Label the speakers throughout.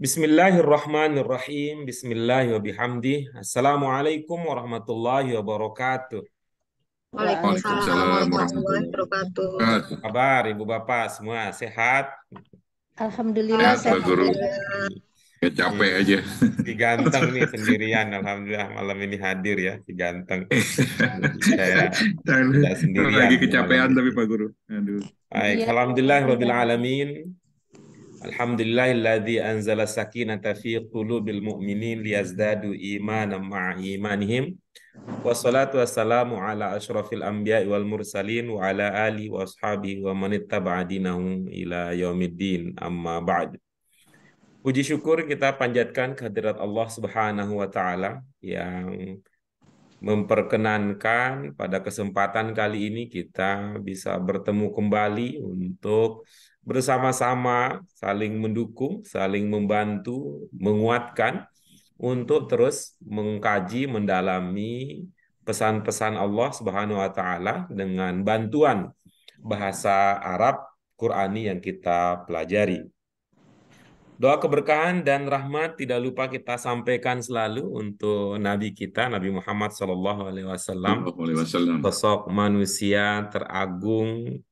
Speaker 1: Bismillahirrahmanirrahim. Bismillah Assalamualaikum warahmatullahi wabarakatuh. Waalaikumsalam warahmatullahi
Speaker 2: wabarakatuh.
Speaker 1: Kabar Ibu Bapak semua sehat?
Speaker 2: Alhamdulillah sehat. Pak Guru.
Speaker 1: Ya capek aja. Si ganteng nih sendirian alhamdulillah malam ini hadir ya si ganteng. Saya sendirian. Lagi kecapean tapi Pak Guru. Aduh. Baik, iya. alhamdulillah rabbil alamin alladhi anzala sakinata fi qulubil mu'minin liyazdadu imanan ma'a imanihim. Wassalatu wassalamu ala asyrafil anbiya'i wal mursalin wa ala ali wa ashabihi wa man ittaba'a dinahum ila yaumiddin amma ba'd. Puji syukur kita panjatkan kehadirat Allah Subhanahu wa taala yang memperkenankan pada kesempatan kali ini kita bisa bertemu kembali untuk bersama-sama saling mendukung, saling membantu, menguatkan untuk terus mengkaji, mendalami pesan-pesan Allah Subhanahu wa taala dengan bantuan bahasa Arab Qurani yang kita pelajari. Doa keberkahan dan rahmat tidak lupa kita sampaikan selalu untuk Nabi kita Nabi Muhammad SAW Alaihi Wasallam, sosok manusia teragung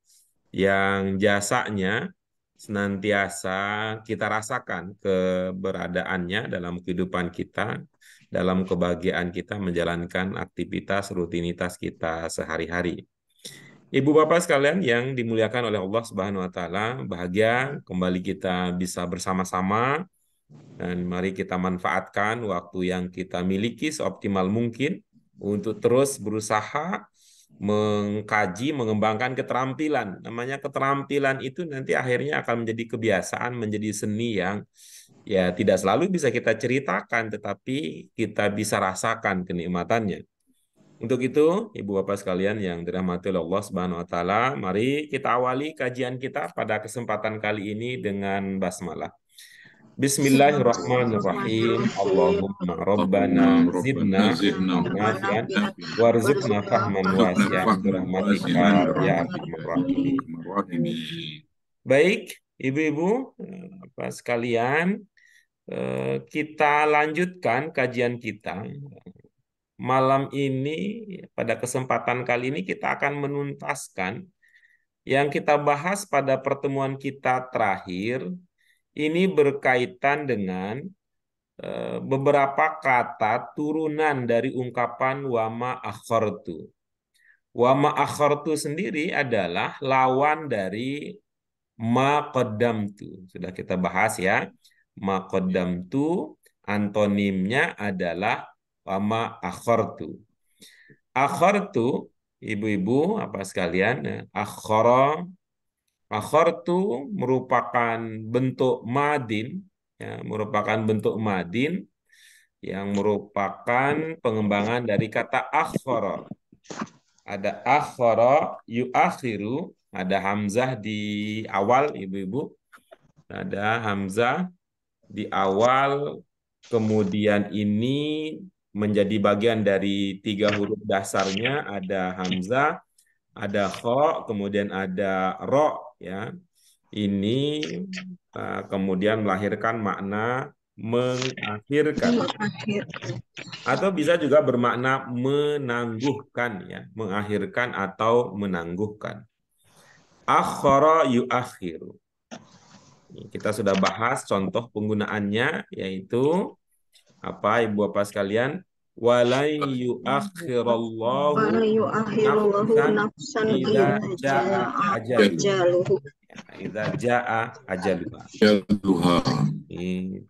Speaker 1: yang jasanya senantiasa kita rasakan keberadaannya dalam kehidupan kita, dalam kebahagiaan kita menjalankan aktivitas rutinitas kita sehari-hari. Ibu bapak sekalian yang dimuliakan oleh Allah Subhanahu wa taala, bahagia kembali kita bisa bersama-sama dan mari kita manfaatkan waktu yang kita miliki seoptimal mungkin untuk terus berusaha mengkaji, mengembangkan keterampilan. Namanya keterampilan itu nanti akhirnya akan menjadi kebiasaan, menjadi seni yang ya tidak selalu bisa kita ceritakan, tetapi kita bisa rasakan kenikmatannya. Untuk itu, Ibu Bapak sekalian yang dirahmati oleh Allah Subhanahu wa taala, mari kita awali kajian kita pada kesempatan kali ini dengan basmalah. Bismillahirrahmanirrahim. Allahumma rabbana zidna nafian warzuqna fahman wasi'an rahmatika ya arhamar rahimin. Baik, Ibu-ibu sekalian, eh, kita lanjutkan kajian kita. Malam ini pada kesempatan kali ini kita akan menuntaskan yang kita bahas pada pertemuan kita terakhir ini berkaitan dengan eh, beberapa kata turunan dari ungkapan wama akhortu. Wama akhortu sendiri adalah lawan dari maqaddamtu. Sudah kita bahas ya. Maqaddamtu antonimnya adalah wama akhortu. Akhortu, ibu-ibu apa sekalian, akhara itu merupakan bentuk madin, ya, merupakan bentuk madin yang merupakan pengembangan dari kata akhara. Ada akhara, Akhiru, ada hamzah di awal ibu-ibu. Ada hamzah di awal, kemudian ini menjadi bagian dari tiga huruf dasarnya ada hamzah, ada kho, kemudian ada ro ya ini uh, kemudian melahirkan makna mengakhirkan atau bisa juga bermakna menangguhkan ya mengakhirkan atau menangguhkan akhara yuakhiru kita sudah bahas contoh penggunaannya yaitu apa ibu bapak sekalian Walai yuakhirallahu
Speaker 3: nafsan idza jaa ajaluha.
Speaker 1: Idza jaa ajaluha.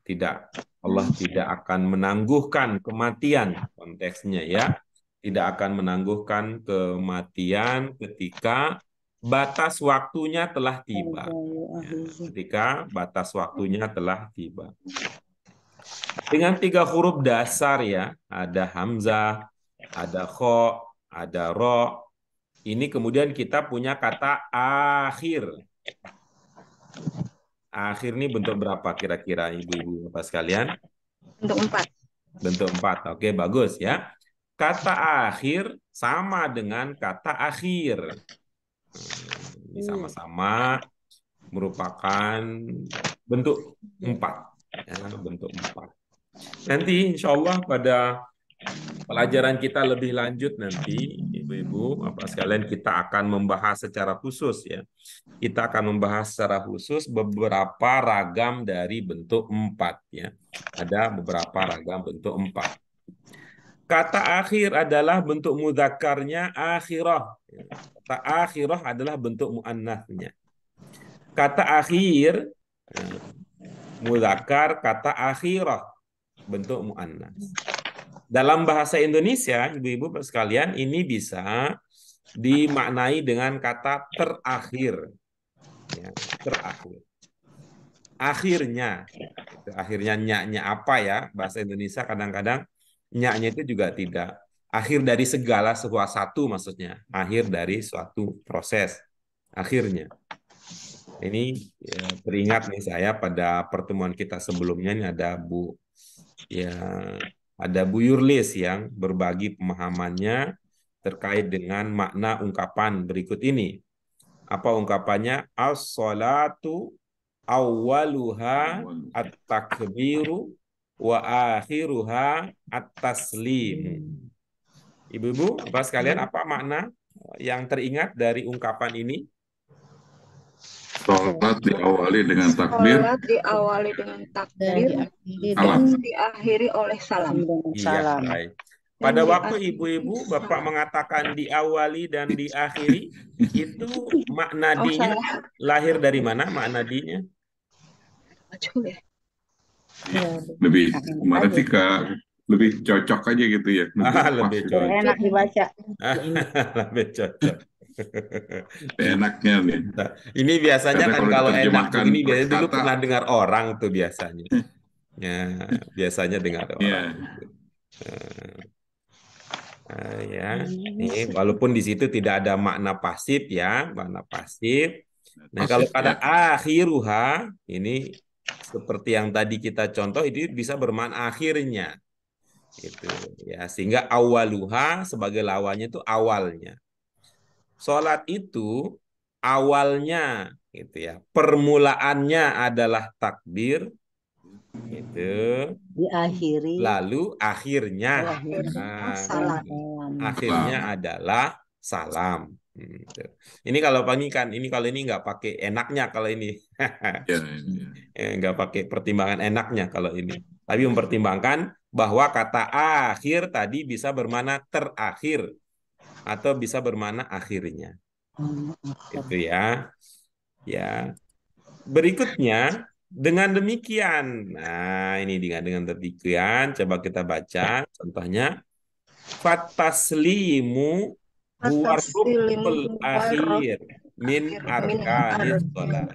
Speaker 1: Tidak Allah tidak akan menangguhkan kematian konteksnya ya. Tidak akan menangguhkan kematian ketika batas waktunya telah tiba. Ya, ketika batas waktunya telah tiba dengan tiga huruf dasar ya. Ada hamzah, ada kho, ada ro. Ini kemudian kita punya kata akhir. Akhir ini bentuk berapa kira-kira ibu-ibu bapak sekalian? Bentuk empat. Bentuk empat. Oke, bagus ya. Kata akhir sama dengan kata akhir. Hmm, ini sama-sama merupakan bentuk empat ya, bentuk empat Nanti insya Allah pada pelajaran kita lebih lanjut nanti, Ibu-ibu, Bapak sekalian kita akan membahas secara khusus ya. Kita akan membahas secara khusus beberapa ragam dari bentuk empat ya. Ada beberapa ragam bentuk empat. Kata akhir adalah bentuk mudakarnya akhirah. Kata akhirah adalah bentuk muannasnya. Kata akhir eh, mudakar kata akhirah bentuk muannas. Dalam bahasa Indonesia, ibu-ibu sekalian, ini bisa dimaknai dengan kata terakhir. Ya, terakhir. Akhirnya, akhirnya nyaknya apa ya? Bahasa Indonesia kadang-kadang nyaknya itu juga tidak. Akhir dari segala sebuah satu maksudnya. Akhir dari suatu proses. Akhirnya. Ini ya, teringat nih saya pada pertemuan kita sebelumnya ini ada Bu ya ada Bu Yurlis yang berbagi pemahamannya terkait dengan makna ungkapan berikut ini. Apa ungkapannya? As-salatu awaluha at-takbiru wa akhiruha at-taslim. Ibu-ibu, apa sekalian iya. apa makna yang teringat dari ungkapan ini? Sholat diawali dengan takbir. Sholat
Speaker 3: diawali dengan takbir. Dan diakhiri oleh salam. Iya, salam.
Speaker 1: Ya, Pada waktu ibu-ibu, Bapak mengatakan diawali dan diakhiri, itu makna dinya oh, lahir dari mana makna dinya?
Speaker 3: Ya. Iya,
Speaker 4: iya.
Speaker 1: Lebih, kemarin Tika lebih cocok aja gitu ya. Ah, lebih cocok. Enak dibaca. Ah, lebih cocok. Enaknya nih. Nah, ini biasanya Karena kan kalau, kalau enak tuh ini biasanya dulu pernah dengar orang tuh biasanya. ya, biasanya dengar orang. Yeah. Iya. Nah, eh, ya, ini iya. walaupun di situ tidak ada makna pasif ya, makna pasif. Nah, pasif, kalau ya. pada ya. akhiruha ini seperti yang tadi kita contoh itu bisa bermakna akhirnya gitu ya sehingga awaluha sebagai lawannya itu awalnya Sholat itu awalnya gitu ya. Permulaannya adalah takbir gitu. Diakhiri. Lalu akhirnya Akhirnya Nah, oh, salam. Akhirnya adalah salam. Gitu. Ini kalau pagi kan, ini kalau ini nggak pakai enaknya kalau ini, iya, iya, iya. Eh, nggak pakai pertimbangan enaknya kalau ini, tapi mempertimbangkan bahwa kata akhir tadi bisa bermana terakhir, atau bisa bermana akhirnya. Itu ya. Ya. Berikutnya dengan demikian. Nah, ini dengan dengan demikian coba kita baca contohnya fataslimu warukul akhir min arkanis sholat.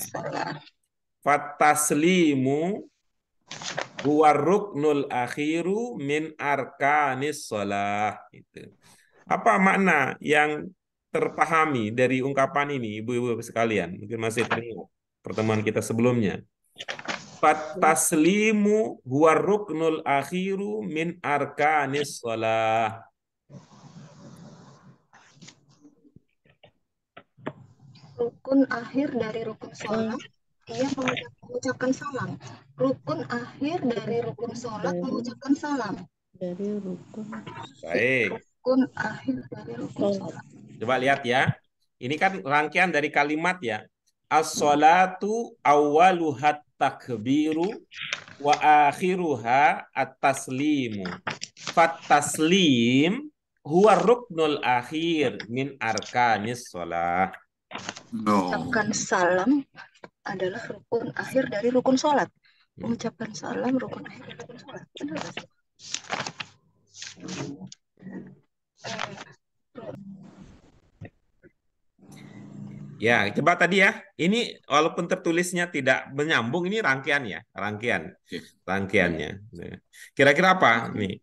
Speaker 1: Fataslimu huwa ruknul akhiru min arkanis sholah. Itu. Apa makna yang terpahami dari ungkapan ini, ibu-ibu sekalian? Mungkin masih teringat pertemuan kita sebelumnya. Fat taslimu huwa ruknul akhiru min arkanis sholah.
Speaker 3: Rukun akhir dari rukun sholat, ia mengucapkan salam. Rukun akhir dari rukun sholat mengucapkan salam.
Speaker 5: Dari rukun. Baik rukun akhir dari rukun sholat.
Speaker 1: Coba lihat ya. Ini kan rangkaian dari kalimat ya. As-salatu awaluhat takbiru wa akhiruha at-taslimu. Fat-taslim huwa ruknul akhir min arkanis sholat. No. Ucapkan
Speaker 2: salam adalah rukun akhir dari rukun sholat. Mengucapkan hmm. salam rukun akhir dari rukun sholat. Benar
Speaker 1: Ya, coba tadi ya. Ini walaupun tertulisnya tidak menyambung, ini rangkaian ya, rangkaian, rangkaiannya. Kira-kira apa nih?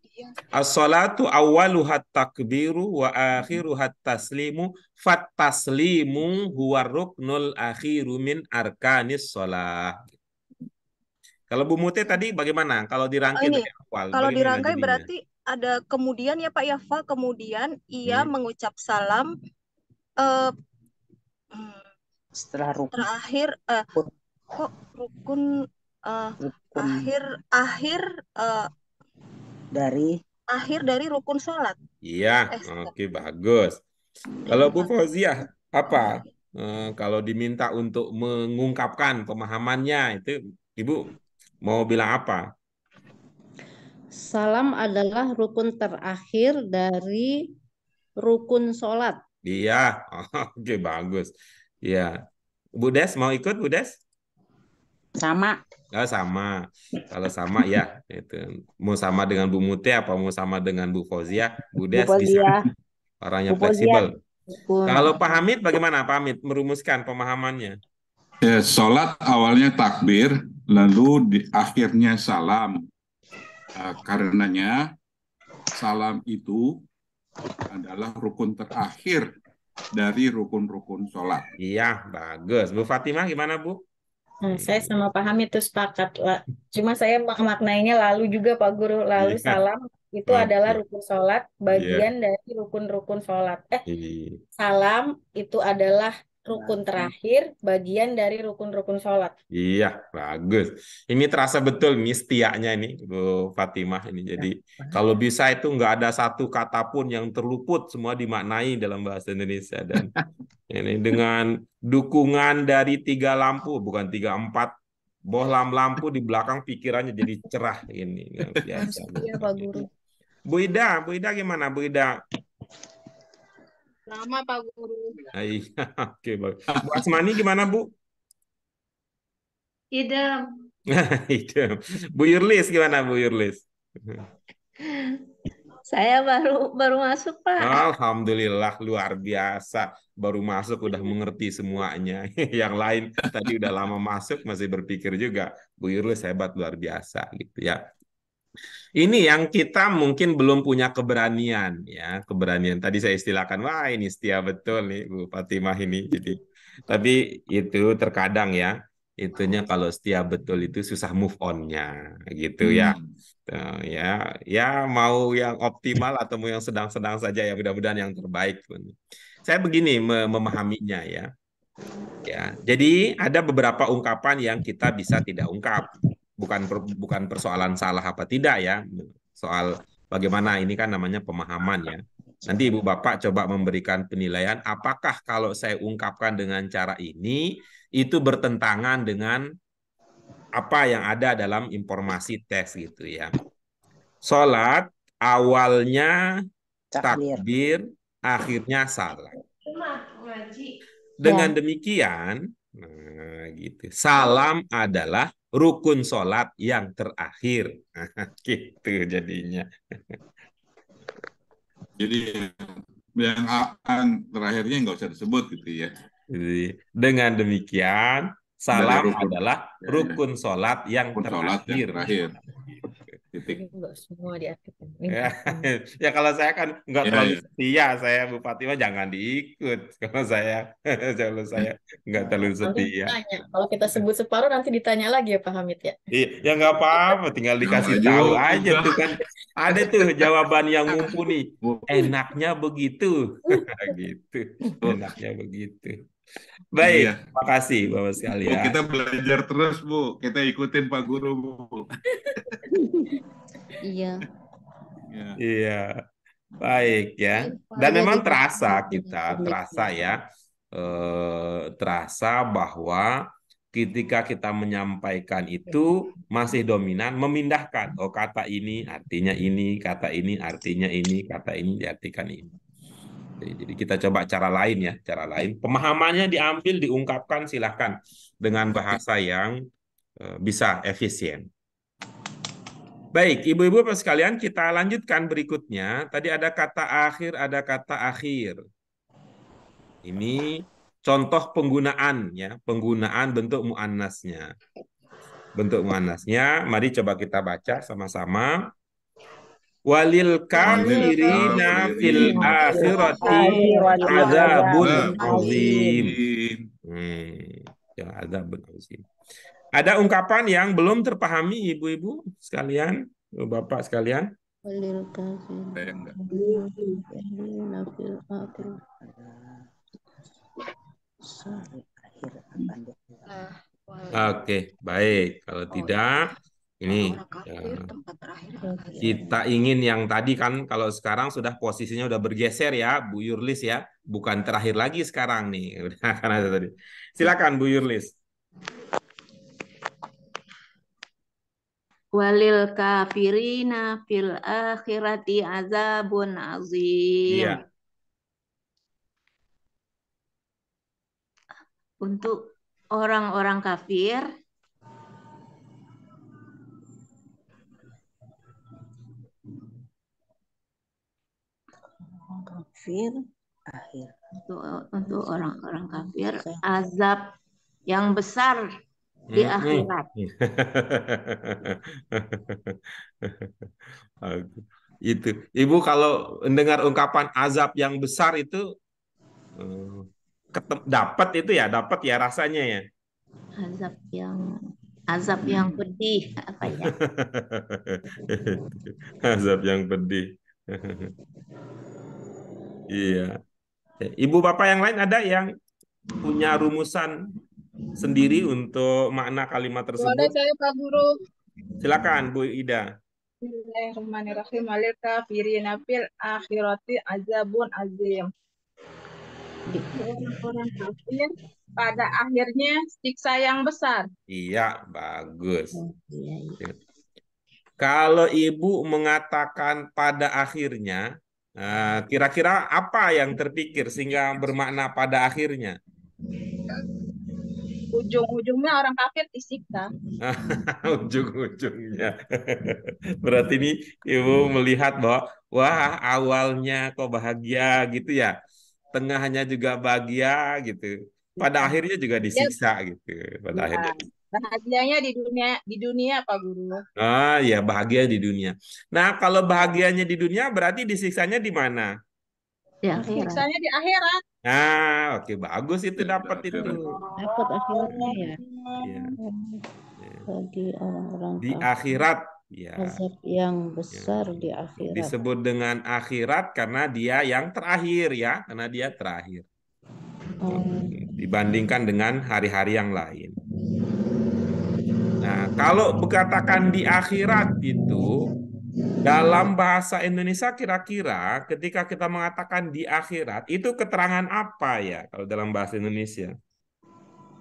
Speaker 1: As-salatu awalu takbiru wa akhiru taslimu fat taslimu huwa ruknul akhiru min arkanis salah. Kalau Bu Mute tadi bagaimana? Kalau dirangkai oh, dari awal. Kalau dirangkai berarti
Speaker 3: ada kemudian ya Pak Yafa kemudian ia hmm. mengucap salam uh, setelah rukun terakhir uh, kok rukun, uh, rukun akhir akhir uh,
Speaker 1: dari
Speaker 2: akhir dari rukun sholat.
Speaker 1: Iya, eh, oke okay, bagus. Kalau Bu Fauziah apa uh, kalau diminta untuk mengungkapkan pemahamannya itu Ibu mau bilang apa?
Speaker 2: salam adalah rukun terakhir dari rukun sholat.
Speaker 1: Iya, oke bagus. Iya. Bu Des mau ikut Bu Des? Sama. Oh, sama. Kalau sama ya itu. Mau sama dengan Bu Muti apa mau sama dengan Bu Fauzia? Budes Bu bisa. Orangnya fleksibel. Kalau Pak Hamid bagaimana Pak Hamid merumuskan pemahamannya? Ya, sholat awalnya takbir, lalu di akhirnya salam. Eh, karenanya salam itu adalah rukun terakhir dari rukun-rukun sholat. Iya, bagus. Bu Fatimah gimana Bu?
Speaker 2: Nah, saya sama paham itu sepakat. Cuma saya maknainya lalu juga Pak Guru, lalu iya. salam
Speaker 3: itu adalah rukun sholat, bagian iya. dari rukun-rukun sholat. Eh, iya. salam itu adalah rukun nah, terakhir, bagian dari rukun-rukun sholat.
Speaker 1: Iya, bagus. Ini terasa betul mistiaknya ini, Bu Fatimah ini. Iya. Jadi ya. kalau bisa itu nggak ada satu kata pun yang terluput, semua dimaknai dalam bahasa Indonesia. Dan ini dengan dukungan dari tiga lampu, bukan tiga empat bohlam lampu di belakang pikirannya jadi cerah ini. Iya, Pak Guru. Bu Ida, Bu Ida gimana? Bu Ida,
Speaker 5: lama Pak Guru.
Speaker 1: Nah, oke bagus. Bu Asmani gimana Bu?
Speaker 2: Idem.
Speaker 1: Idem. Bu Yurlis gimana Bu Yurlis?
Speaker 2: Saya baru baru masuk Pak.
Speaker 1: Alhamdulillah luar biasa baru masuk udah mengerti semuanya. Yang lain tadi udah lama masuk masih berpikir juga. Bu Yurlis hebat luar biasa gitu ya. Ini yang kita mungkin belum punya keberanian ya, keberanian. Tadi saya istilahkan, wah ini setia betul nih Bu Fatimah ini. Jadi tapi itu terkadang ya, itunya kalau setia betul itu susah move onnya, gitu ya. Hmm. ya, ya mau yang optimal atau mau yang sedang-sedang saja ya mudah-mudahan yang terbaik. Saya begini memahaminya ya. Ya, jadi ada beberapa ungkapan yang kita bisa tidak ungkap bukan per, bukan persoalan salah apa tidak ya soal bagaimana ini kan namanya pemahaman ya nanti ibu bapak coba memberikan penilaian apakah kalau saya ungkapkan dengan cara ini itu bertentangan dengan apa yang ada dalam informasi tes gitu ya Sholat awalnya takbir, akhirnya salam dengan ya. demikian nah, gitu salam adalah rukun sholat yang terakhir. gitu jadinya. Jadi yang akan terakhirnya nggak usah disebut gitu ya. Jadi, dengan demikian, salam adalah ya, ya. rukun sholat yang rukun terakhir. Sholat yang terakhir titik
Speaker 5: nggak semua diaktifkan ya.
Speaker 1: Kan. ya kalau saya kan nggak yeah, terlalu ya. setia saya bupati mah jangan diikut kalau saya kalau saya nggak nah, terlalu setia ditanya.
Speaker 2: kalau kita sebut separuh nanti ditanya lagi ya Pak Hamid ya
Speaker 1: iya ya nggak apa-apa tinggal dikasih tahu aja tuh kan ada tuh jawaban yang mumpuni enaknya begitu uh. gitu enaknya begitu Baik, iya. kasih Bapak sekalian. kita belajar terus, Bu. Kita ikutin Pak Guru, Bu.
Speaker 2: iya. Iya.
Speaker 1: Iya. Baik ya. Iya, Dan memang iya, terasa iya, kita, terasa ya. Eh, terasa bahwa ketika kita menyampaikan itu masih dominan memindahkan oh kata ini artinya ini kata ini artinya ini kata ini diartikan ini jadi kita coba cara lain ya, cara lain. Pemahamannya diambil, diungkapkan, silahkan dengan bahasa yang eh, bisa efisien. Baik, ibu-ibu sekalian kita lanjutkan berikutnya. Tadi ada kata akhir, ada kata akhir. Ini contoh penggunaan ya, penggunaan bentuk muannasnya. Bentuk muannasnya, mari coba kita baca sama-sama walil kafirina fil akhirati azabun azim. Ya, azabun azim. Ada ungkapan yang belum terpahami ibu-ibu sekalian, bapak sekalian? Oke, okay, baik. Kalau tidak, ini ya. kita ingin yang tadi kan kalau sekarang sudah posisinya udah bergeser ya Bu Yurlis ya bukan terakhir lagi sekarang nih karena tadi silakan Bu Yurlis
Speaker 2: walil kafirina fil akhirati azabun azim iya. untuk orang-orang kafir kafir akhir. Untuk untuk orang-orang kafir azab yang besar di hmm. akhirat.
Speaker 1: itu ibu kalau mendengar ungkapan azab yang besar itu eh, dapat itu ya dapat ya rasanya ya azab yang
Speaker 2: azab yang pedih
Speaker 1: apa ya azab yang pedih Iya. Ya, ibu bapak yang lain ada yang punya rumusan sendiri untuk makna kalimat tersebut? Ada
Speaker 3: saya Pak Guru.
Speaker 1: Silakan Bu Ida.
Speaker 3: Bismillahirrahmanirrahim. Alil kafirina fil akhirati azabun azim. orang iya, kafir pada akhirnya siksa yang besar.
Speaker 1: Iya, bagus. Oh, iya, iya. Kalau ibu mengatakan pada akhirnya, Nah, kira-kira apa yang terpikir sehingga bermakna pada akhirnya?
Speaker 3: Ujung-ujungnya orang kafir disiksa.
Speaker 1: Ujung-ujungnya. Berarti ini ibu melihat bahwa wah awalnya kok bahagia gitu ya, tengahnya juga bahagia gitu, pada iya. akhirnya juga disiksa gitu, pada ya. akhirnya.
Speaker 3: Bahagianya di dunia di dunia Pak Guru.
Speaker 1: Ah ya bahagia di dunia. Nah kalau bahagianya di dunia berarti disiksanya di mana?
Speaker 3: Di akhirat. di akhirat.
Speaker 1: Nah oke okay, bagus itu dapat itu.
Speaker 2: Dapat akhirnya ya. ya. Bagi orang-orang di akhirat.
Speaker 1: Ya. Azab
Speaker 2: yang besar ya. di akhirat. Disebut
Speaker 1: dengan akhirat karena dia yang terakhir ya, karena dia terakhir. Oh. Dibandingkan dengan hari-hari yang lain. Nah, kalau berkatakan di akhirat itu dalam bahasa Indonesia kira-kira ketika kita mengatakan di akhirat itu keterangan apa ya kalau dalam bahasa Indonesia?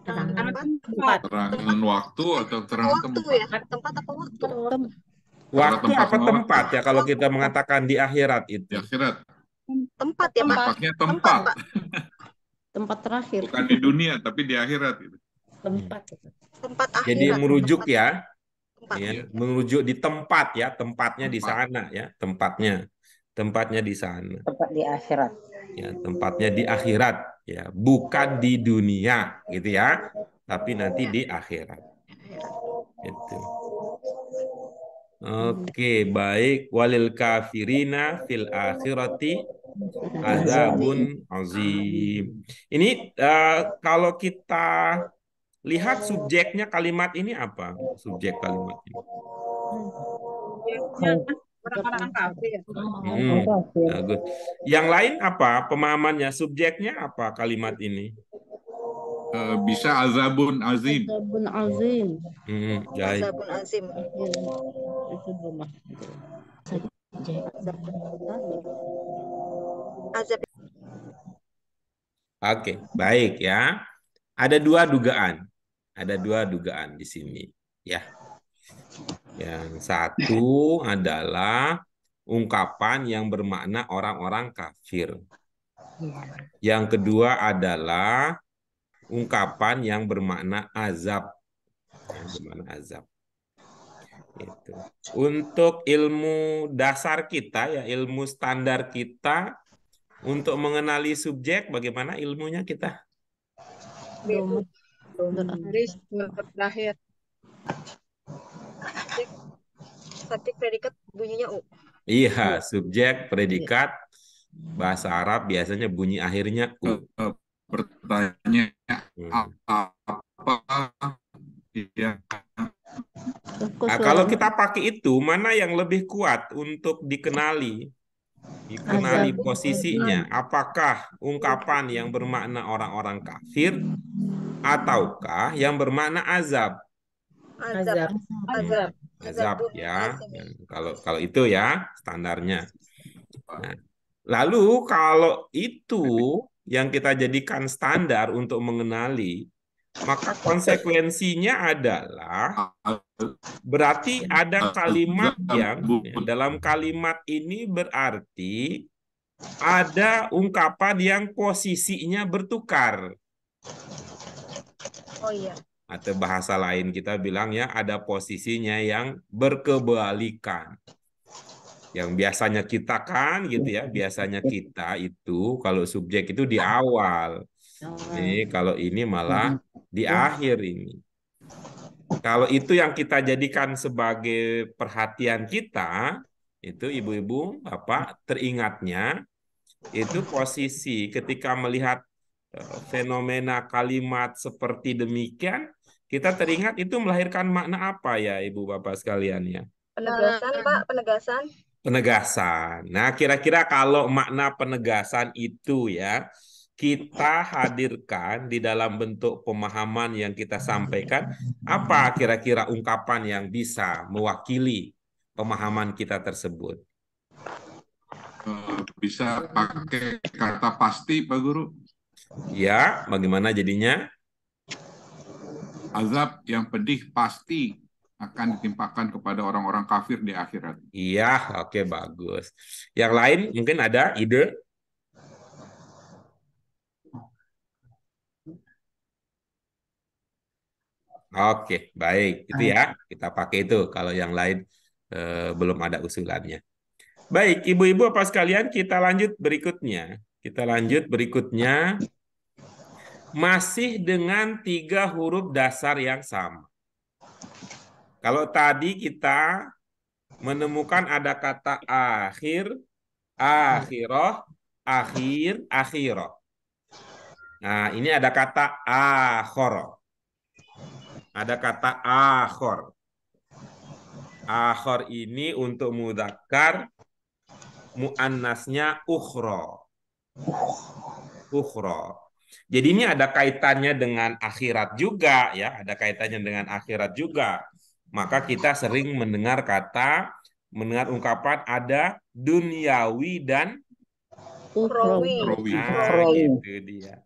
Speaker 5: Keterangan tempat. Keterangan
Speaker 1: waktu atau keterangan waktu
Speaker 5: tempat? Ya. Tempat apa waktu?
Speaker 1: Waktu apa tempat ya kalau kita mengatakan di akhirat itu? Di akhirat.
Speaker 2: Tempat ya Pak. Tempatnya Tempat, tempat terakhir. Bukan di
Speaker 1: dunia tapi di akhirat itu
Speaker 2: tempat gitu.
Speaker 1: tempat akhirat, jadi merujuk ya tempat. ya merujuk di tempat ya tempatnya tempat. di sana ya tempatnya tempatnya di sana
Speaker 3: tempat di akhirat
Speaker 1: ya tempatnya di akhirat ya bukan di dunia gitu ya tapi nanti di akhirat itu oke baik walil kafirina fil akhirati azabun azim ini uh, kalau kita Lihat oh. subjeknya kalimat ini apa? Subjek kalimat ini.
Speaker 4: Hmm.
Speaker 2: hmm,
Speaker 1: bagus. Yang lain apa? Pemahamannya, subjeknya apa kalimat ini? Eh, bisa azabun azim.
Speaker 2: Azabun azim.
Speaker 1: Hmm, azabun azim. Oke, okay, baik ya. Ada dua dugaan ada dua dugaan di sini ya. Yang satu adalah ungkapan yang bermakna orang-orang kafir. Yang kedua adalah ungkapan yang bermakna azab. Yang bermakna azab. Itu. Untuk ilmu dasar kita ya ilmu standar kita untuk mengenali subjek bagaimana ilmunya kita?
Speaker 3: Gitu. Hmm. dari 10 terakhir. Subjek, predikat bunyinya U.
Speaker 1: Iya, subjek predikat iya. bahasa Arab biasanya bunyi akhirnya U. Eh, eh, pertanyaannya hmm. apa yang Nah, kalau kita pakai itu, mana yang lebih kuat untuk dikenali? Dikenali posisinya. Apakah ungkapan yang bermakna orang-orang kafir ataukah yang bermakna azab?
Speaker 3: Azab. Azab. Azab, azab ya.
Speaker 1: kalau kalau itu ya standarnya. Nah, lalu kalau itu yang kita jadikan standar untuk mengenali maka konsekuensinya adalah berarti ada kalimat yang dalam kalimat ini berarti ada ungkapan yang posisinya bertukar. Oh iya. Atau bahasa lain kita bilang ya ada posisinya yang berkebalikan. Yang biasanya kita kan gitu ya, biasanya kita itu kalau subjek itu di awal. Ini kalau ini malah di akhir ini. Kalau itu yang kita jadikan sebagai perhatian kita, itu ibu-ibu, bapak teringatnya itu posisi ketika melihat fenomena kalimat seperti demikian, kita teringat itu melahirkan makna apa ya Ibu Bapak sekalian ya?
Speaker 3: Penegasan Pak, penegasan.
Speaker 1: Penegasan. Nah kira-kira kalau makna penegasan itu ya, kita hadirkan di dalam bentuk pemahaman yang kita sampaikan, apa kira-kira ungkapan yang bisa mewakili pemahaman kita tersebut? Eh, bisa pakai kata pasti, Pak Guru. Ya, bagaimana jadinya? Azab yang pedih pasti akan ditimpakan kepada orang-orang kafir di akhirat. Iya, oke okay, bagus. Yang lain mungkin ada ide? Oke, okay, baik. Itu ya, kita pakai itu kalau yang lain eh, belum ada usulannya. Baik, ibu-ibu apa sekalian kita lanjut berikutnya. Kita lanjut berikutnya masih dengan tiga huruf dasar yang sama. Kalau tadi kita menemukan ada kata akhir, akhiroh, akhir, akhiroh. Nah, ini ada kata akhor. Ada kata akhor. Akhor ini untuk mudakar, muannasnya ukhro. Ukhro. Jadi ini ada kaitannya dengan akhirat juga ya, ada kaitannya dengan akhirat juga. Maka kita sering mendengar kata, mendengar ungkapan ada duniawi dan
Speaker 4: ukhrawi. Nah, gitu
Speaker 1: dia.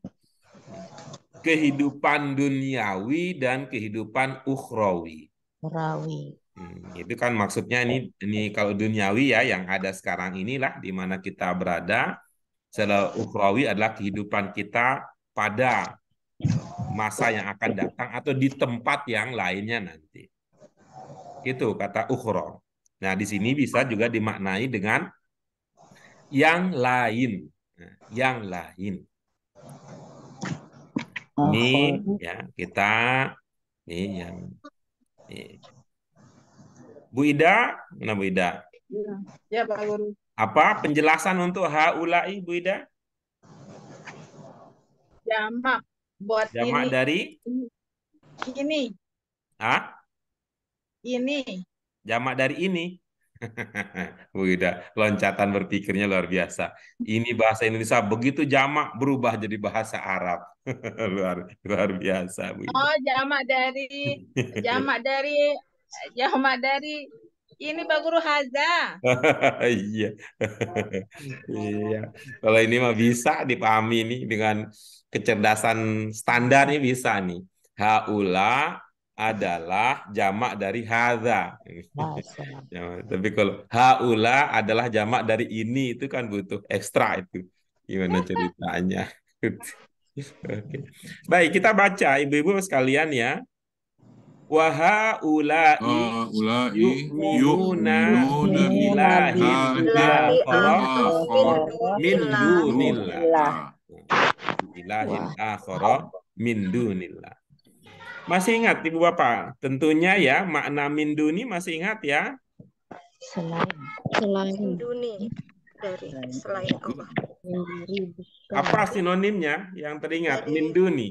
Speaker 1: Kehidupan duniawi dan kehidupan ukhrawi.
Speaker 5: Ukhrawi.
Speaker 1: Hmm, itu kan maksudnya ini ini kalau duniawi ya yang ada sekarang inilah di mana kita berada. Setelah ukhrawi adalah kehidupan kita pada masa yang akan datang atau di tempat yang lainnya nanti. Itu kata ukhro. Nah, di sini bisa juga dimaknai dengan yang lain. Nah, yang lain. Ini ya kita ini yang ini. Bu Ida, mana Bu Ida?
Speaker 3: Ya, Pak Guru.
Speaker 1: Apa penjelasan untuk haulai Bu Ida?
Speaker 3: jamak buat jamak ini. dari ini. ah Ini.
Speaker 1: Jamak dari ini. Wida, loncatan berpikirnya luar biasa. Ini bahasa Indonesia begitu jamak berubah jadi bahasa Arab. luar luar biasa, Bu.
Speaker 3: Oh, jamak dari
Speaker 1: jamak
Speaker 3: dari jamak dari ini Pak Guru Haza.
Speaker 1: iya. iya. Kalau ini mah bisa dipahami nih dengan kecerdasan standarnya bisa nih. Haula adalah jamak dari haza. Tapi kalau haula adalah jamak dari ini itu kan butuh ekstra itu. Gimana ceritanya? Oke. Baik, kita baca ibu-ibu sekalian ya. Wa ulai yu'minuna billahi min dunillah ilahin akhara min dunillah. Masih ingat Ibu Bapak? Tentunya ya makna min duni masih ingat ya?
Speaker 3: Selain selain duni dari selain Allah.
Speaker 1: Apa sinonimnya yang teringat dari, min duni?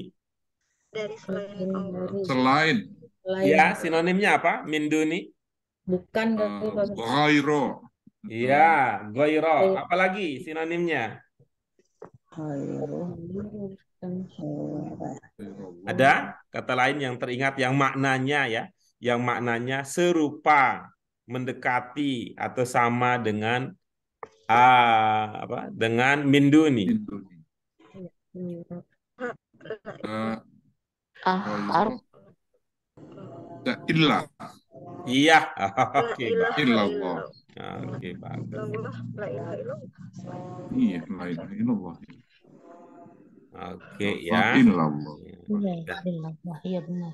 Speaker 5: Dari selain Allah. Selain. selain. Ya,
Speaker 1: sinonimnya apa? Min duni?
Speaker 5: Bukan uh,
Speaker 1: Goiro. Iya, goiro. Apalagi sinonimnya? Ada kata lain yang teringat yang maknanya ya, yang maknanya serupa, mendekati atau sama dengan ah, apa? Dengan minduni. Uh, Iya. Oke. Ilah. Oke, bagus. Iya, Ilah. Ilah. Oke nah, ya. Illallah. Iya. Iya, iya benar.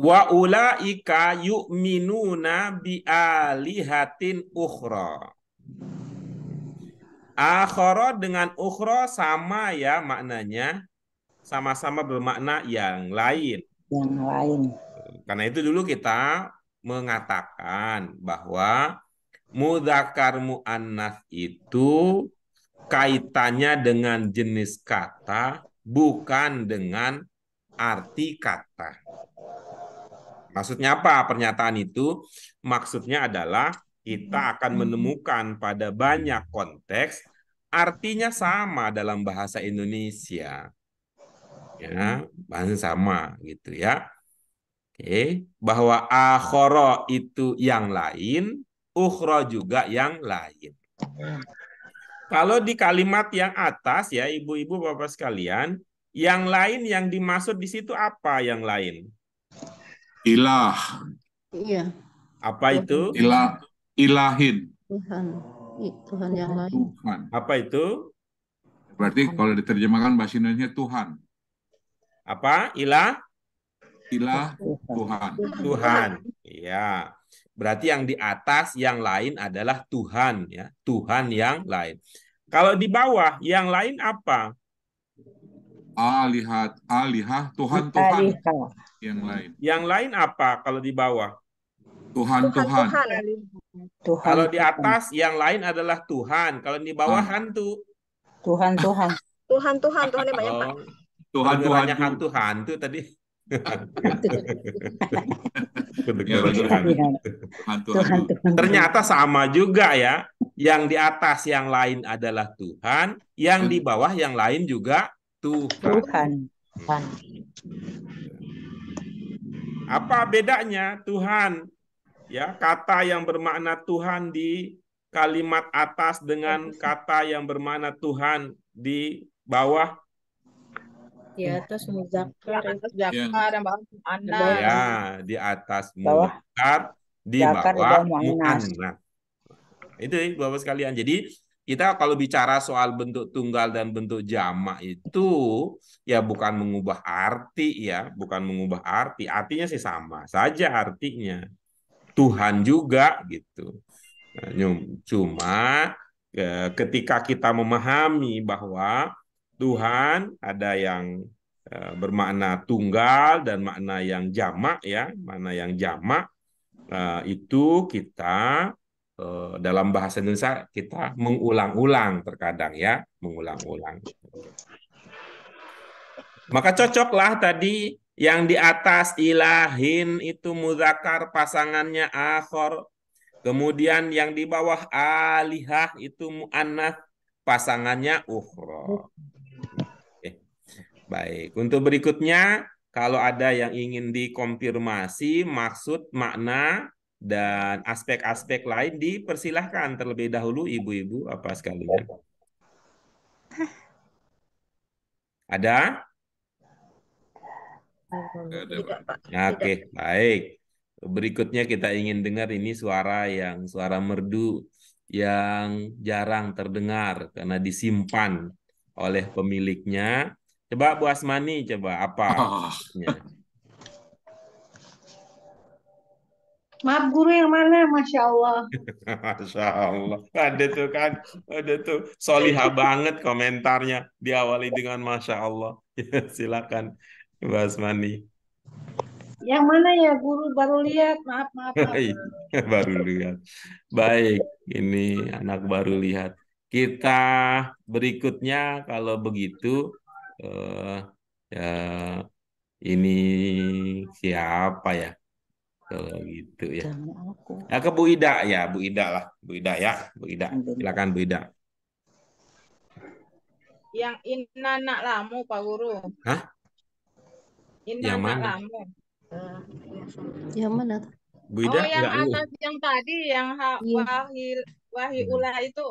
Speaker 1: Wa ulaika yu'minuna bi alihatin ukhra. Akhara dengan ukhra sama ya maknanya. Sama-sama bermakna yang lain.
Speaker 2: Yang lain.
Speaker 1: Karena itu dulu kita mengatakan bahwa mudakar mu'annas itu kaitannya dengan jenis kata bukan dengan arti kata. Maksudnya apa pernyataan itu? Maksudnya adalah kita akan menemukan pada banyak konteks artinya sama dalam bahasa Indonesia. Ya, bahasa sama gitu ya. Oke, bahwa akhoro itu yang lain, ukhro juga yang lain. Kalau di kalimat yang atas ya ibu-ibu bapak sekalian, yang lain yang dimaksud di situ apa yang lain? Ilah. Iya. Apa itu? Ilah ilahin.
Speaker 2: Tuhan. Tuhan yang lain. Tuhan.
Speaker 1: Apa itu? Berarti kalau diterjemahkan bahasa Indonesia Tuhan. Apa? Ilah? Ilah Tuhan. Tuhan. Iya. Berarti yang di atas yang lain adalah Tuhan ya, Tuhan yang lain. Kalau di bawah, yang lain apa? Alihat, alihah, Tuhan, Tuhan. Yang lain. Yang lain apa kalau di bawah? Tuhan, Tuhan. Tuhan. Tuhan. Kalau di atas, Tuhan. yang lain adalah Tuhan. Kalau di bawah, ah. hantu.
Speaker 3: Tuhan, Tuhan. Tuhan, Tuhan. Tuhan yang banyak, Pak. Tuhan,
Speaker 1: Tuhan. Tuhan, Tuhan. Tuhan, Tuhan tadi. Iya, Ternyata sama juga ya. Yang di atas yang lain adalah Tuhan, yang di bawah yang lain juga Tuhan. Tuhan. Tuhan. Apa bedanya Tuhan? Ya, kata yang bermakna Tuhan di kalimat atas dengan kata yang bermakna Tuhan di bawah
Speaker 3: Iya, iya. Iya, di atas muzakkar di atas muzakkar yang bawah muannas ya
Speaker 1: di atas muzakkar di bawah muannas itu ya, bapak sekalian jadi kita kalau bicara soal bentuk tunggal dan bentuk jamak itu ya bukan mengubah arti ya bukan mengubah arti artinya sih sama saja artinya Tuhan juga gitu nah, cuma eh, ketika kita memahami bahwa Tuhan, ada yang eh, bermakna tunggal dan makna yang jamak ya, makna yang jamak eh, itu kita eh, dalam bahasa Indonesia kita mengulang-ulang terkadang ya, mengulang-ulang. Maka cocoklah tadi yang di atas ilahin itu muzakar pasangannya akhor. Kemudian yang di bawah alihah itu mu'annah pasangannya ukhra. Baik, untuk berikutnya kalau ada yang ingin dikonfirmasi maksud, makna, dan aspek-aspek lain dipersilahkan terlebih dahulu ibu-ibu apa sekalian. Ada?
Speaker 4: Ada
Speaker 1: nah, Oke, okay, baik. Berikutnya kita ingin dengar ini suara yang suara merdu yang jarang terdengar karena disimpan oleh pemiliknya Coba Bu Asmani, coba apa? Oh.
Speaker 5: Maaf guru yang mana? Masya Allah.
Speaker 1: Masya Allah. Ada tuh kan, ada tuh. Solihah banget komentarnya. Diawali dengan Masya Allah. Ya, silakan Bu Asmani.
Speaker 5: Yang mana ya guru baru lihat, maaf maaf. maaf. Iya,
Speaker 1: baru lihat. Baik, ini anak baru lihat. Kita berikutnya kalau begitu eh, ya ini siapa ya kalau gitu ya ya ke Bu Ida ya Bu Ida lah Bu Ida ya Bu Ida silakan Bu Ida
Speaker 3: yang nak lamu Pak Guru Hah? Inanak yang mana? lamu
Speaker 2: yang mana
Speaker 1: Bu Ida oh yang atas
Speaker 3: yang tadi yang ha- yeah. wahil wahiula itu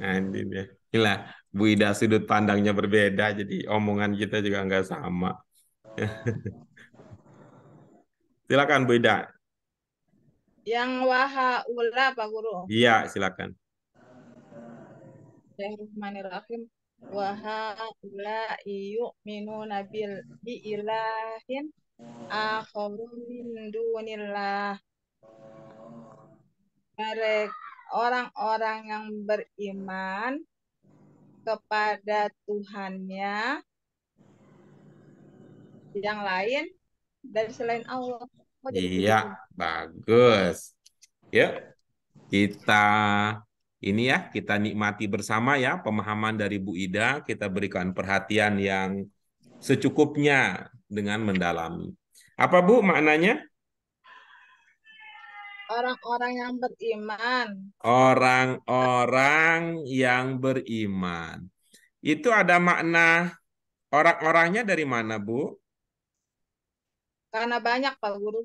Speaker 1: Andin ya. Gila, Bu Ida sudut pandangnya berbeda, jadi omongan kita juga nggak sama. silakan Bu Ida.
Speaker 3: Yang waha ula Pak Guru. Iya, silakan. Bismillahirrahmanirrahim. Waha ula iyu minu nabil ilahin min dunillah. Mereka orang-orang yang beriman kepada Tuhannya yang lain dari selain Allah. iya,
Speaker 1: bagus. ya kita ini ya, kita nikmati bersama ya pemahaman dari Bu Ida, kita berikan perhatian yang secukupnya dengan mendalami. Apa Bu maknanya?
Speaker 3: Orang-orang yang beriman.
Speaker 1: Orang-orang yang beriman. Itu ada makna orang-orangnya dari mana, Bu?
Speaker 3: Karena banyak, Pak Guru.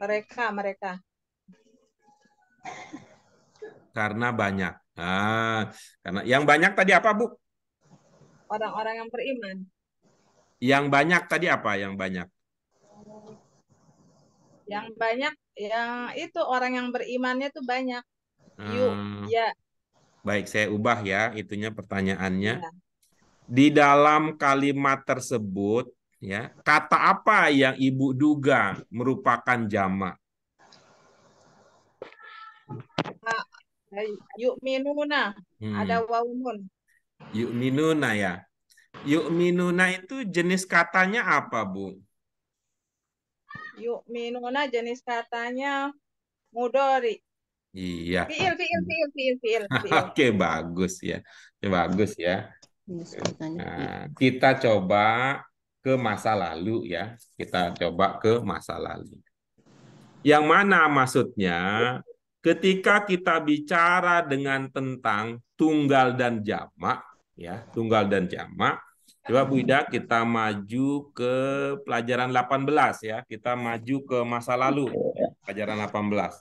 Speaker 3: Mereka, mereka.
Speaker 1: Karena banyak. Ah, karena yang banyak tadi apa, Bu?
Speaker 3: Orang-orang yang beriman.
Speaker 1: Yang banyak tadi apa yang banyak?
Speaker 3: Yang banyak yang itu orang yang berimannya tuh banyak.
Speaker 1: Yuk, hmm. ya. Baik, saya ubah ya itunya pertanyaannya. Ya. Di dalam kalimat tersebut ya, kata apa yang Ibu duga merupakan jamak?
Speaker 3: Ah, Yuk minuna, hmm. ada wawun.
Speaker 1: Yuk minuna ya. Yuk minuna itu jenis katanya apa, Bu?
Speaker 3: Yuk yu'minuna jenis katanya mudori.
Speaker 1: Iya. Fiil,
Speaker 3: fiil, fiil, fiil, fiil. Oke,
Speaker 1: bagus ya. bagus ya. Nah, kita coba ke masa lalu ya. Kita coba ke masa lalu. Yang mana maksudnya ketika kita bicara dengan tentang tunggal dan jamak ya, tunggal dan jamak Coba Bu Ida kita maju ke pelajaran 18 ya. Kita maju ke masa lalu pelajaran 18.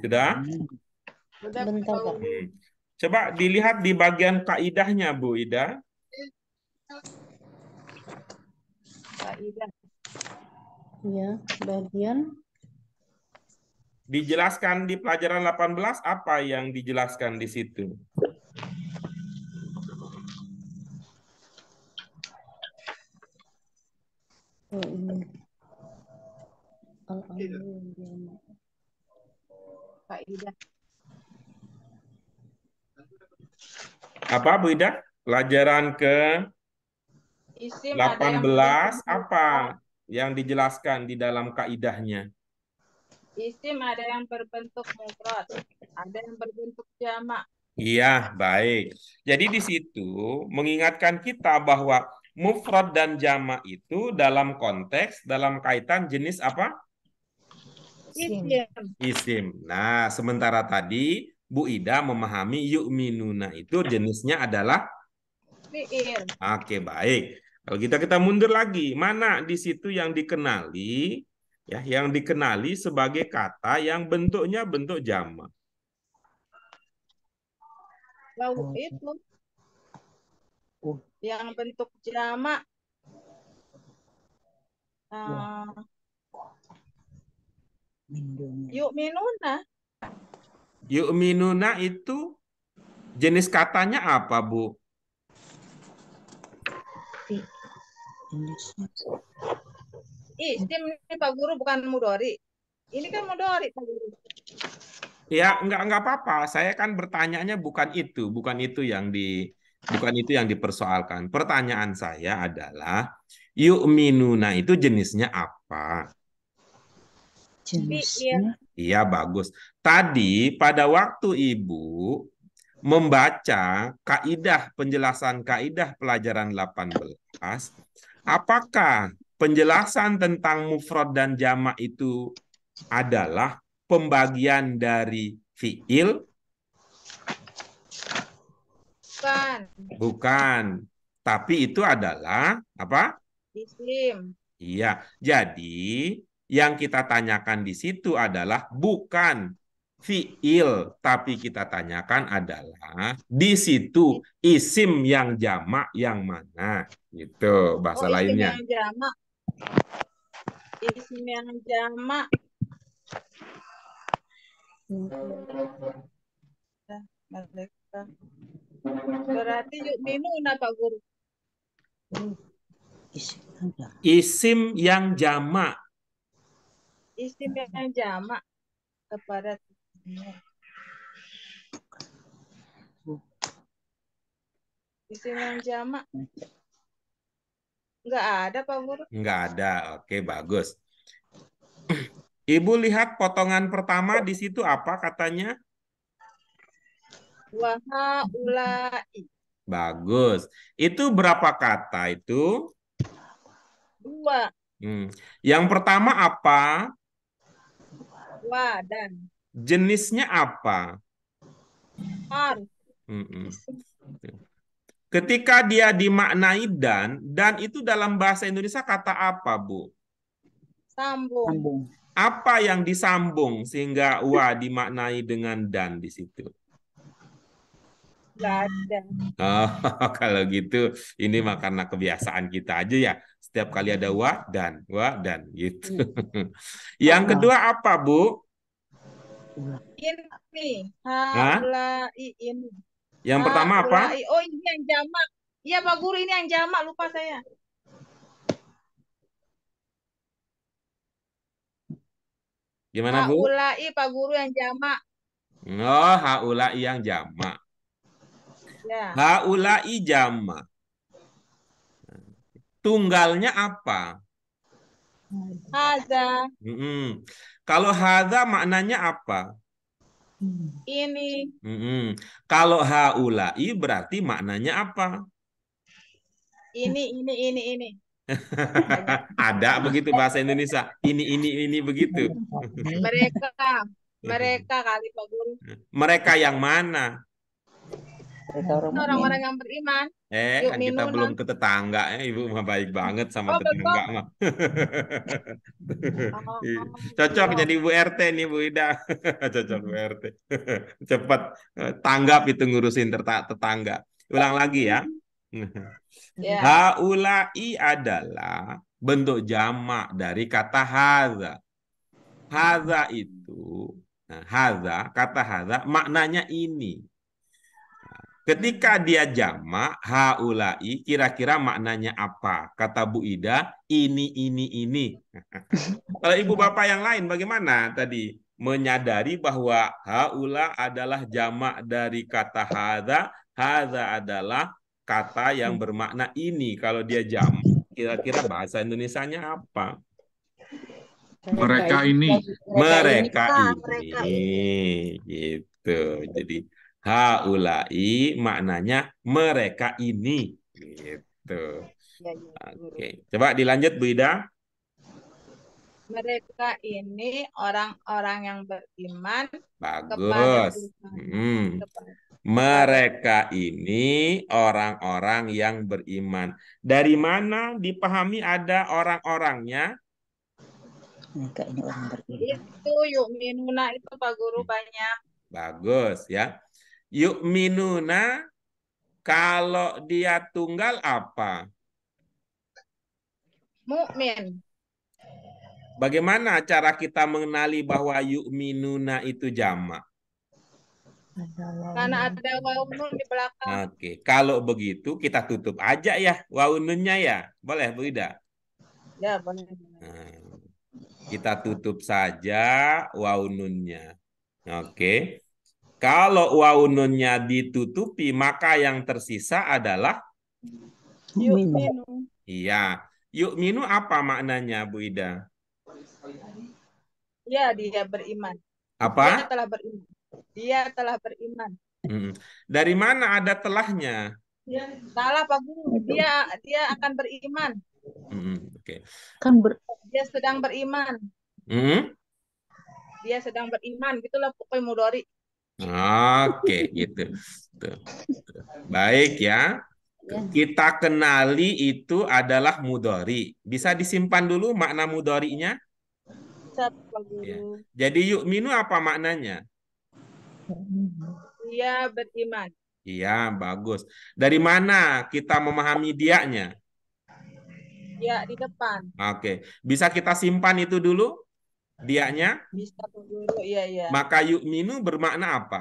Speaker 1: Sudah?
Speaker 5: Hmm.
Speaker 1: Coba dilihat di bagian kaidahnya Bu Ida.
Speaker 5: Kaidah. Ya, bagian
Speaker 1: dijelaskan di pelajaran 18 apa yang dijelaskan di situ? Apa Bu Ida? Pelajaran ke 18 apa yang dijelaskan di dalam kaidahnya?
Speaker 3: Isim ada yang berbentuk mufrad, ada yang berbentuk jamak.
Speaker 1: Iya, baik. Jadi di situ mengingatkan kita bahwa mufrad dan jamak itu dalam konteks dalam kaitan jenis apa? Isim. Isim. Nah, sementara tadi Bu Ida memahami yu'minuna itu jenisnya adalah fi'il. Oke, baik. Kalau kita gitu kita mundur lagi, mana di situ yang dikenali ya yang dikenali sebagai kata yang bentuknya bentuk jama.
Speaker 3: Lauk oh. itu oh. yang bentuk jamak uh, yuk minuna
Speaker 1: yuk minuna itu jenis katanya apa bu
Speaker 3: Istim ini Pak Guru bukan mudori. Ini kan mudori Pak Guru.
Speaker 1: Ya, enggak enggak apa-apa. Saya kan bertanyanya bukan itu, bukan itu yang di bukan itu yang dipersoalkan. Pertanyaan saya adalah Minuna itu jenisnya apa?
Speaker 5: Jenisnya.
Speaker 1: Iya, bagus. Tadi pada waktu Ibu membaca kaidah penjelasan kaidah pelajaran 18, apakah penjelasan tentang mufrad dan jamak itu adalah pembagian dari fiil
Speaker 3: bukan
Speaker 1: bukan tapi itu adalah apa
Speaker 3: isim
Speaker 1: iya jadi yang kita tanyakan di situ adalah bukan fiil tapi kita tanyakan adalah di situ isim yang jamak yang mana Itu bahasa oh, lainnya yang
Speaker 3: jamak Isim yang jamak. Berarti yuk minu apa guru?
Speaker 1: Isim yang jamak.
Speaker 3: Isim yang jamak kepada Isim yang jamak. Nggak ada, Pak Guru.
Speaker 1: Nggak ada. Oke, bagus. Ibu lihat potongan pertama di situ apa katanya?
Speaker 3: Waha ulai.
Speaker 1: Bagus. Itu berapa kata itu? Dua. Hmm. Yang pertama apa?
Speaker 3: Wa dan.
Speaker 1: Jenisnya apa? Har. Hmm -mm. Ketika dia dimaknai dan, dan itu dalam bahasa Indonesia kata apa, Bu?
Speaker 3: Sambung.
Speaker 1: Apa yang disambung sehingga wa dimaknai dengan dan di situ? Oh, kalau gitu ini mah karena kebiasaan kita aja ya. Setiap kali ada wa dan, wa dan gitu. Hmm. yang kedua apa, Bu?
Speaker 3: Ini. ini.
Speaker 1: Yang ah, pertama apa?
Speaker 3: Oh ini yang jamak. Iya Pak Guru ini yang jamak lupa saya. Gimana Bu? Haulai Pak Guru yang jamak.
Speaker 1: Oh, haulai yang jamak. Ya. Haulai jamak. Tunggalnya apa?
Speaker 3: Haza.
Speaker 1: Mm -mm. Kalau haza maknanya apa? ini. mm hmm Kalau haulai berarti maknanya apa?
Speaker 3: Ini, ini, ini, ini.
Speaker 1: Ada begitu bahasa Indonesia. Ini, ini, ini begitu.
Speaker 3: mereka, mereka kali Pak Guru.
Speaker 1: Mereka yang mana? orang-orang
Speaker 3: yang beriman. Eh, Yuk, kan kita belum ke
Speaker 1: tetangga ya, Ibu mah baik banget sama oh, tetangga mah. oh, oh gitu Cocok oh. jadi Ibu RT nih Bu Ida. Cocok Bu RT. Cepat eh, tanggap itu ngurusin tetangga. Ulang lagi ya. Yeah. Haulai adalah bentuk jamak dari kata haza. Haza itu, nah, haza, kata haza maknanya ini. Ketika dia jamak haulai kira-kira maknanya apa? Kata Bu Ida, ini ini ini. Kalau ibu bapak yang lain bagaimana tadi? Menyadari bahwa haula adalah jamak dari kata hadza, hadza adalah kata yang bermakna ini. Kalau dia jamak, kira-kira bahasa Indonesianya apa? Mereka, mereka ini. Mereka ini. Mereka ini. Gitu. Jadi haulai maknanya mereka ini gitu. Ya, ya, Oke, coba dilanjut Bu Ida.
Speaker 3: Mereka ini orang-orang yang beriman. Bagus. Hmm.
Speaker 1: Mereka ini orang-orang yang beriman. Dari mana dipahami ada orang-orangnya? Mereka ini orang
Speaker 3: beriman. Itu yuk minuna itu Pak Guru banyak.
Speaker 1: Bagus ya. Yuk minuna, kalau dia tunggal apa?
Speaker 3: Mukmin.
Speaker 1: Bagaimana cara kita mengenali bahwa yuk minuna itu jamak?
Speaker 3: Karena ada waunun di belakang.
Speaker 1: Oke, kalau begitu kita tutup aja ya waununnya ya. Boleh Bu Ida?
Speaker 3: Ya, boleh. Nah,
Speaker 1: kita tutup saja waununnya. Oke. Okay. Kalau waununnya ditutupi, maka yang tersisa adalah
Speaker 4: yukminu.
Speaker 1: Iya. Yukminu apa maknanya, Bu Ida?
Speaker 3: Iya, dia beriman. Apa? Dia telah beriman. Dia telah beriman.
Speaker 1: Hmm. Dari mana ada telahnya?
Speaker 3: Salah, Pak Guru. Dia dia akan beriman.
Speaker 1: Hmm. Oke. Okay.
Speaker 5: Kan ber...
Speaker 3: Dia sedang beriman. Hmm? Dia sedang beriman. Gitulah pokoknya mudori.
Speaker 1: Oke, gitu. Tuh. Baik ya. ya. Kita kenali itu adalah mudori. Bisa disimpan dulu makna mudorinya? Ya. Jadi yuk minu apa maknanya?
Speaker 3: Iya beriman.
Speaker 1: Iya bagus. Dari mana kita memahami dianya?
Speaker 3: Ya di depan.
Speaker 1: Oke, bisa kita simpan itu dulu? dianya
Speaker 3: bisa dulu iya iya maka
Speaker 1: bermakna apa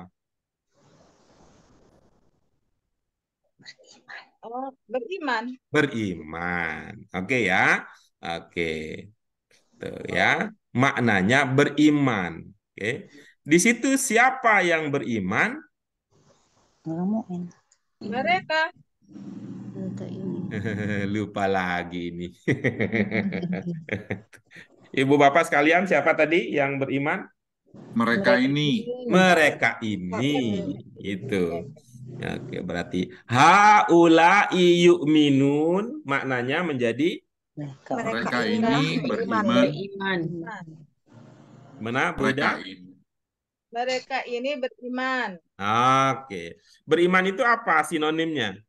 Speaker 3: oh, beriman.
Speaker 1: Beriman. Oke ya. Oke. Tuh ya. Maknanya beriman. Oke. Okay. Di situ siapa yang beriman?
Speaker 3: Orang Mereka.
Speaker 1: Lupa lagi ini. Ibu Bapak sekalian, siapa tadi yang beriman? Mereka ini. Mereka ini. Itu. Oke, berarti haula minun, maknanya menjadi mereka, ini beriman.
Speaker 5: beriman.
Speaker 1: Mana Mereka
Speaker 3: Mereka ini beriman.
Speaker 1: Oke. Beriman itu apa sinonimnya?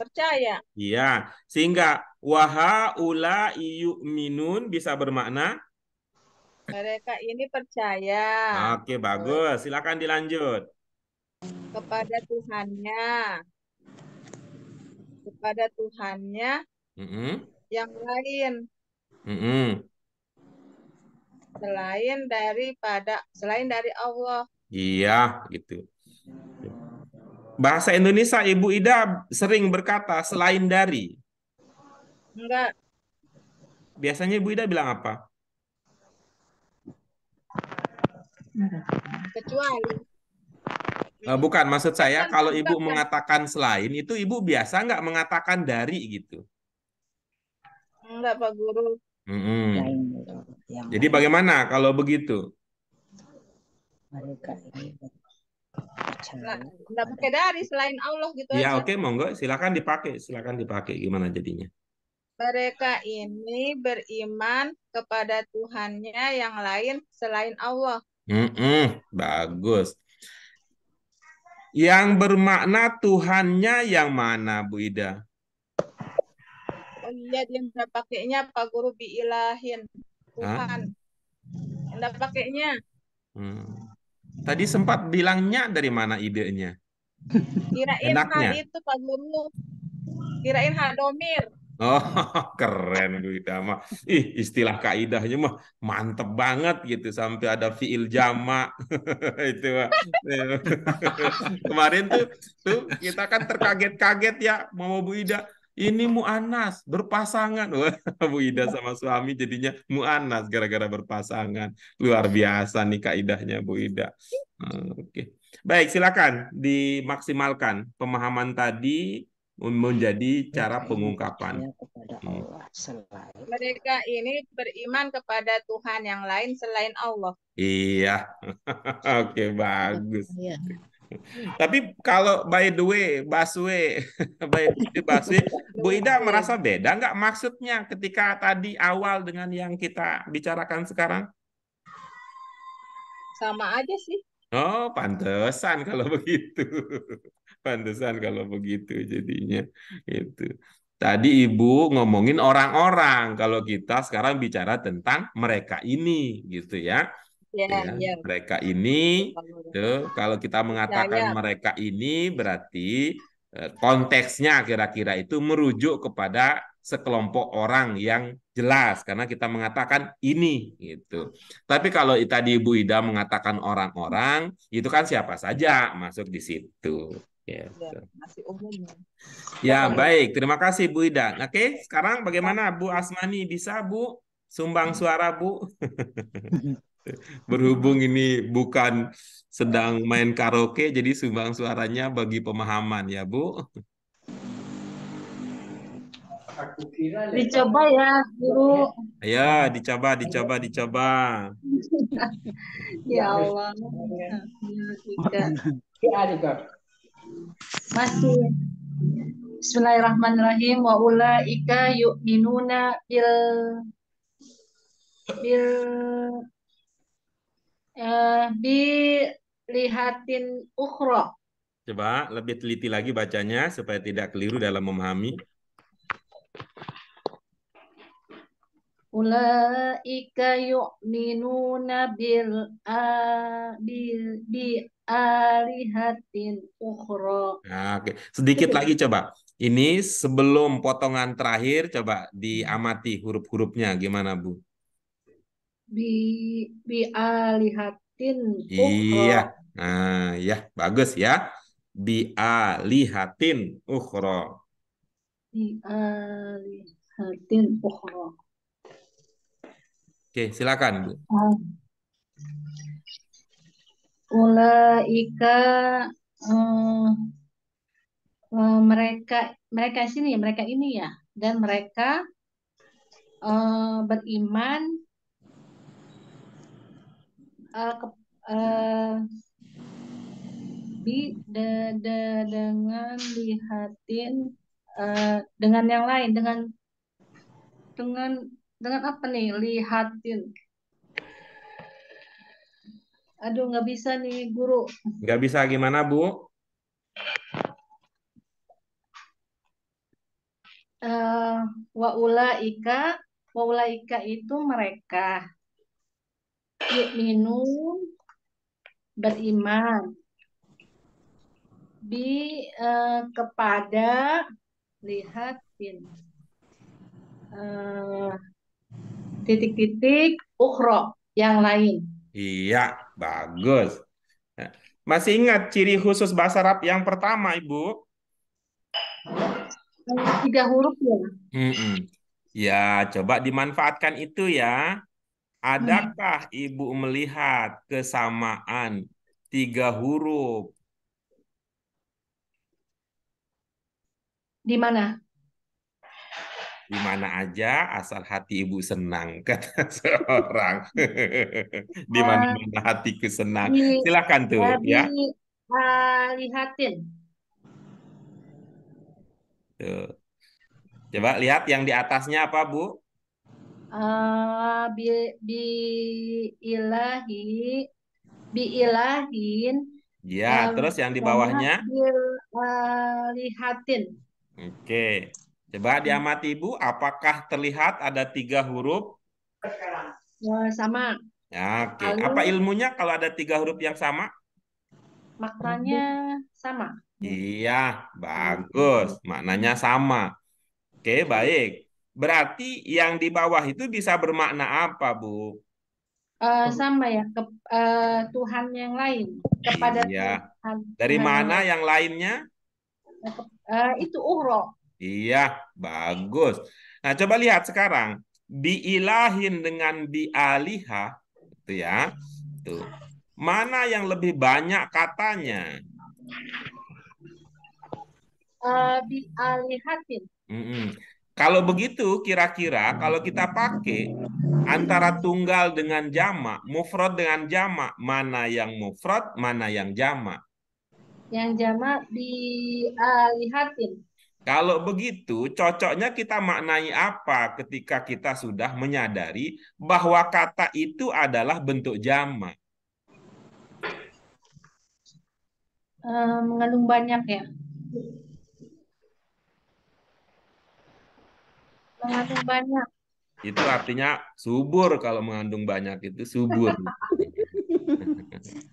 Speaker 3: Percaya.
Speaker 1: Iya, sehingga Waha ula minun bisa bermakna
Speaker 3: mereka ini percaya.
Speaker 1: Oke, bagus. Silakan dilanjut.
Speaker 3: Kepada Tuhannya. Kepada Tuhannya mm -hmm. yang lain. Mm -hmm. Selain daripada selain dari Allah.
Speaker 1: Iya, gitu. Bahasa Indonesia Ibu Ida sering berkata selain dari. Enggak. Biasanya Ibu Ida bilang apa? Kecuali. Nah, bukan, maksud saya bukan, kalau Ibu bukan. mengatakan selain, itu Ibu biasa enggak mengatakan dari gitu?
Speaker 3: Enggak, Pak Guru.
Speaker 1: Mm -hmm. Jadi bagaimana kalau begitu?
Speaker 3: Mereka Nah, pakai dari selain Allah gitu ya oke okay,
Speaker 1: monggo silakan dipakai silakan dipakai gimana jadinya
Speaker 3: mereka ini beriman kepada Tuhannya yang lain selain Allah.
Speaker 1: Mm-mm, bagus. Yang bermakna Tuhannya yang mana, Bu Ida?
Speaker 3: Oh iya, dia tidak pakainya Pak Guru biilahin. Tuhan. Tidak ah. huh? pakainya.
Speaker 1: Hmm. Tadi sempat bilangnya dari mana idenya?
Speaker 3: Kirain Enaknya. hal itu Pak Guru. Kirain hal domir. Oh,
Speaker 1: keren Bu Ida mah. Ih, istilah kaidahnya mah mantep banget gitu sampai ada fiil jama itu mah. Kemarin tuh tuh kita kan terkaget-kaget ya mau Bu Ida. Ini mu'anas, berpasangan. Wah, Bu Ida sama suami jadinya mu'anas gara-gara berpasangan. Luar biasa nih kaidahnya Bu Ida. Oke. Okay. Baik, silakan dimaksimalkan pemahaman tadi menjadi cara pengungkapan.
Speaker 2: Hmm.
Speaker 3: Mereka ini beriman kepada Tuhan yang lain selain Allah.
Speaker 1: Iya, oke bagus. Iya. Tapi kalau by the way, Baswe, by the way, Baswe, Bu Ida merasa beda nggak maksudnya ketika tadi awal dengan yang kita bicarakan sekarang?
Speaker 3: Sama aja sih.
Speaker 1: Oh, pantesan kalau begitu. Pantesan kalau begitu jadinya itu. Tadi Ibu ngomongin orang-orang, kalau kita sekarang bicara tentang mereka ini gitu ya. Ya, ya. ya. Mereka ini, tuh, gitu. kalau kita mengatakan ya, ya. mereka ini berarti e, konteksnya kira-kira itu merujuk kepada sekelompok orang yang jelas karena kita mengatakan ini gitu. Tapi kalau tadi Ibu Ida mengatakan orang-orang, itu kan siapa saja masuk di situ. Iya, iya, ya, masih umum. Ya, iya, baik. Terima kasih Bu Ida. Oke, okay, sekarang bagaimana Bu Asmani bisa Bu sumbang suara Bu? Berhubung ini bukan sedang main karaoke, jadi sumbang suaranya bagi pemahaman ya Bu.
Speaker 5: Ya, dicoba ya, Bu.
Speaker 1: Ya, dicoba, dicoba, dicoba.
Speaker 5: ya Allah. Ya, ya, ya. Masih Bismillahirrahmanirrahim wa ulaika yu'minuna bil bil uh, eh, bi lihatin ukhra.
Speaker 1: Coba lebih teliti lagi bacanya supaya tidak keliru dalam memahami.
Speaker 5: Ulaika yu'minuna bil, uh, bil bi alihatin ukro.
Speaker 1: Ah, oke, sedikit lagi coba. Ini sebelum potongan terakhir coba diamati huruf-hurufnya gimana, Bu?
Speaker 5: Bi bi alihatin ukhro. Iya.
Speaker 1: Nah, ya, bagus ya. Bi alihatin ukro.
Speaker 5: Bi alihatin ukhro.
Speaker 1: Oke, silakan, Bu.
Speaker 5: Ah ulaika um, eh, um, eh, mereka mereka sini ya mereka ini ya dan mereka uh, beriman uh, ke, uh, di de, de, dengan lihatin uh, dengan yang lain dengan dengan dengan apa nih lihatin Aduh, nggak bisa nih, guru.
Speaker 1: Nggak bisa gimana, Bu?
Speaker 5: Uh, eh, waula ika, waula ika itu mereka. Yuk minum, beriman. Bi uh, kepada, lihatin. Eh, titik-titik, uh, ukhro yang lain
Speaker 1: Iya, bagus. Nah, masih ingat ciri khusus bahasa Arab yang pertama, Ibu?
Speaker 5: Tiga huruf ya.
Speaker 1: Mm -mm. Ya, coba dimanfaatkan itu ya. Adakah hmm. Ibu melihat kesamaan tiga huruf? Di mana? di mana aja asal hati ibu senang kata seorang di mana mana hatiku senang silakan tuh ya lihatin tuh coba lihat yang di atasnya apa bu
Speaker 5: ah, bi, bi ilahi bi ilahin
Speaker 1: ya terus yang di bawahnya
Speaker 5: lihatin
Speaker 1: oke Coba diamati Ibu, apakah terlihat ada tiga huruf?
Speaker 5: Oh, sama.
Speaker 1: Ya, Oke. Okay. Apa ilmunya kalau ada tiga huruf yang sama?
Speaker 5: Maknanya sama.
Speaker 1: Iya, bagus. Maknanya sama. Oke, baik. Berarti yang di bawah itu bisa bermakna apa, Bu?
Speaker 5: Uh, sama ya, ke uh, Tuhan yang lain. Kepada iya. Tuhan. Dari Tuhan mana
Speaker 1: yang lainnya?
Speaker 5: Uh, itu uhro.
Speaker 1: Iya, bagus. Nah, coba lihat sekarang diilahin dengan dialiha, Itu ya. Tuh. Mana yang lebih banyak katanya?
Speaker 5: Uh, dialihatin.
Speaker 1: Mm -mm. Kalau begitu, kira-kira kalau kita pakai antara tunggal dengan jamak, mufrad dengan jamak, mana yang mufrad, mana yang jamak?
Speaker 5: Yang jamak dialihatin.
Speaker 1: Kalau begitu, cocoknya kita maknai apa ketika kita sudah menyadari bahwa kata itu adalah bentuk jamak?
Speaker 5: Uh, mengandung banyak ya.
Speaker 2: Mengandung banyak.
Speaker 1: Itu artinya subur kalau mengandung banyak itu subur.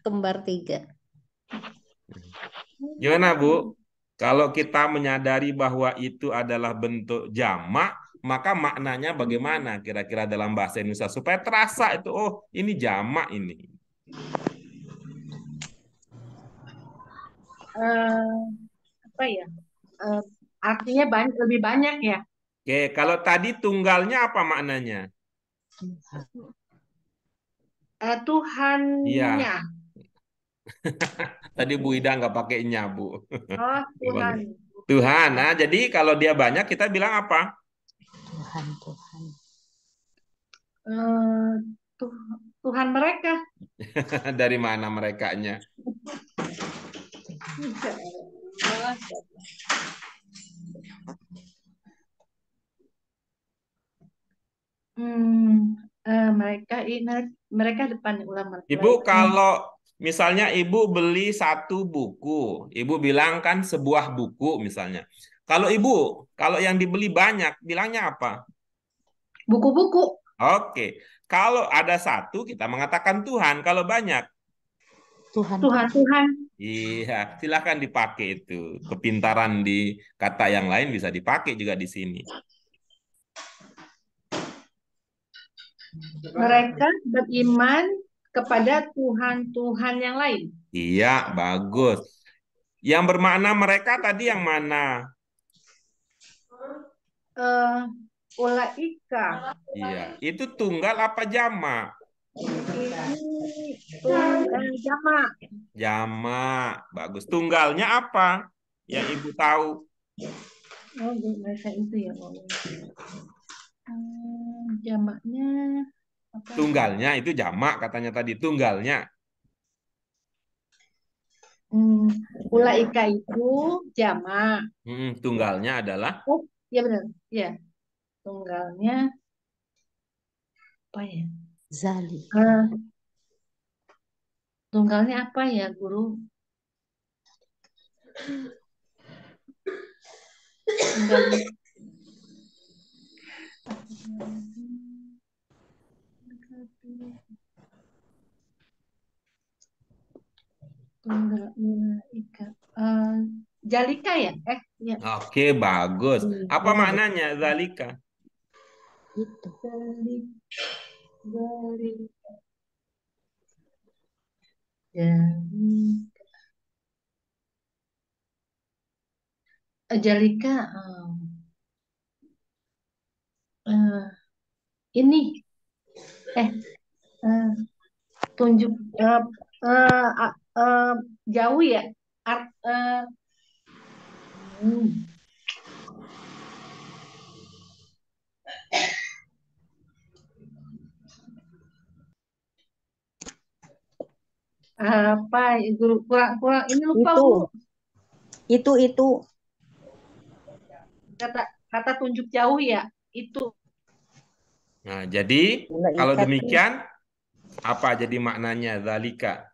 Speaker 2: Kembar tiga.
Speaker 1: Gimana Bu? Kalau kita menyadari bahwa itu adalah bentuk jamak, maka maknanya bagaimana kira-kira dalam bahasa Indonesia supaya terasa itu oh ini jamak ini.
Speaker 5: Uh, apa ya? Uh, artinya banyak, lebih banyak ya.
Speaker 1: Oke, kalau tadi tunggalnya apa maknanya?
Speaker 5: Uh, Tuhannya. Iya.
Speaker 1: Tadi Bu Ida nggak pakai nya, Bu. Oh, Tuhan. Tuhan. Nah, jadi kalau dia banyak kita bilang apa? Tuhan, Tuhan.
Speaker 5: Uh, tuh, Tuhan mereka.
Speaker 1: Dari mana mereka-nya?
Speaker 5: Hmm, uh, mereka mereka depan ulama. Ibu kalau
Speaker 1: Misalnya ibu beli satu buku, ibu bilang kan sebuah buku misalnya. Kalau ibu, kalau yang dibeli banyak, bilangnya apa?
Speaker 5: Buku-buku.
Speaker 1: Oke, kalau ada satu kita mengatakan Tuhan, kalau banyak
Speaker 5: Tuhan. Tuhan. Tuhan.
Speaker 1: Iya, silahkan dipakai itu. Kepintaran di kata yang lain bisa dipakai juga di sini.
Speaker 5: Mereka beriman kepada Tuhan-Tuhan yang lain.
Speaker 1: Iya, bagus. Yang bermakna mereka tadi yang mana?
Speaker 5: Uh, eh, ulaika.
Speaker 1: Iya, itu tunggal apa jama jama jama bagus. Tunggalnya apa? Yang ibu tahu?
Speaker 5: Oh, bahasa itu ya, Pak. Hmm, jamaknya Tunggalnya
Speaker 1: itu jamak katanya tadi tunggalnya.
Speaker 4: Hmm,
Speaker 5: ula ika itu jamak.
Speaker 1: Hmm, tunggalnya adalah?
Speaker 5: Oh, iya benar. Iya. Tunggalnya apa ya? Zali. Uh, tunggalnya apa ya, Guru?
Speaker 4: Tunggalnya.
Speaker 5: Tunggal Ika. Uh, eh, Jalika ya? Eh, ya.
Speaker 1: Oke, okay, bagus. Iya, Apa maknanya Zalika?
Speaker 5: Itu. Zalika. Zalika. Jalika. Eh, Jalika. Um, uh, eh, ini. Eh, Eh, tunjuk uh, eh, uh, uh, uh, eh, jauh ya Art, uh, hmm. apa guru kurang kurang ini lupa itu. itu itu kata kata tunjuk jauh ya itu
Speaker 1: nah jadi kalau ya. demikian apa jadi maknanya zalika?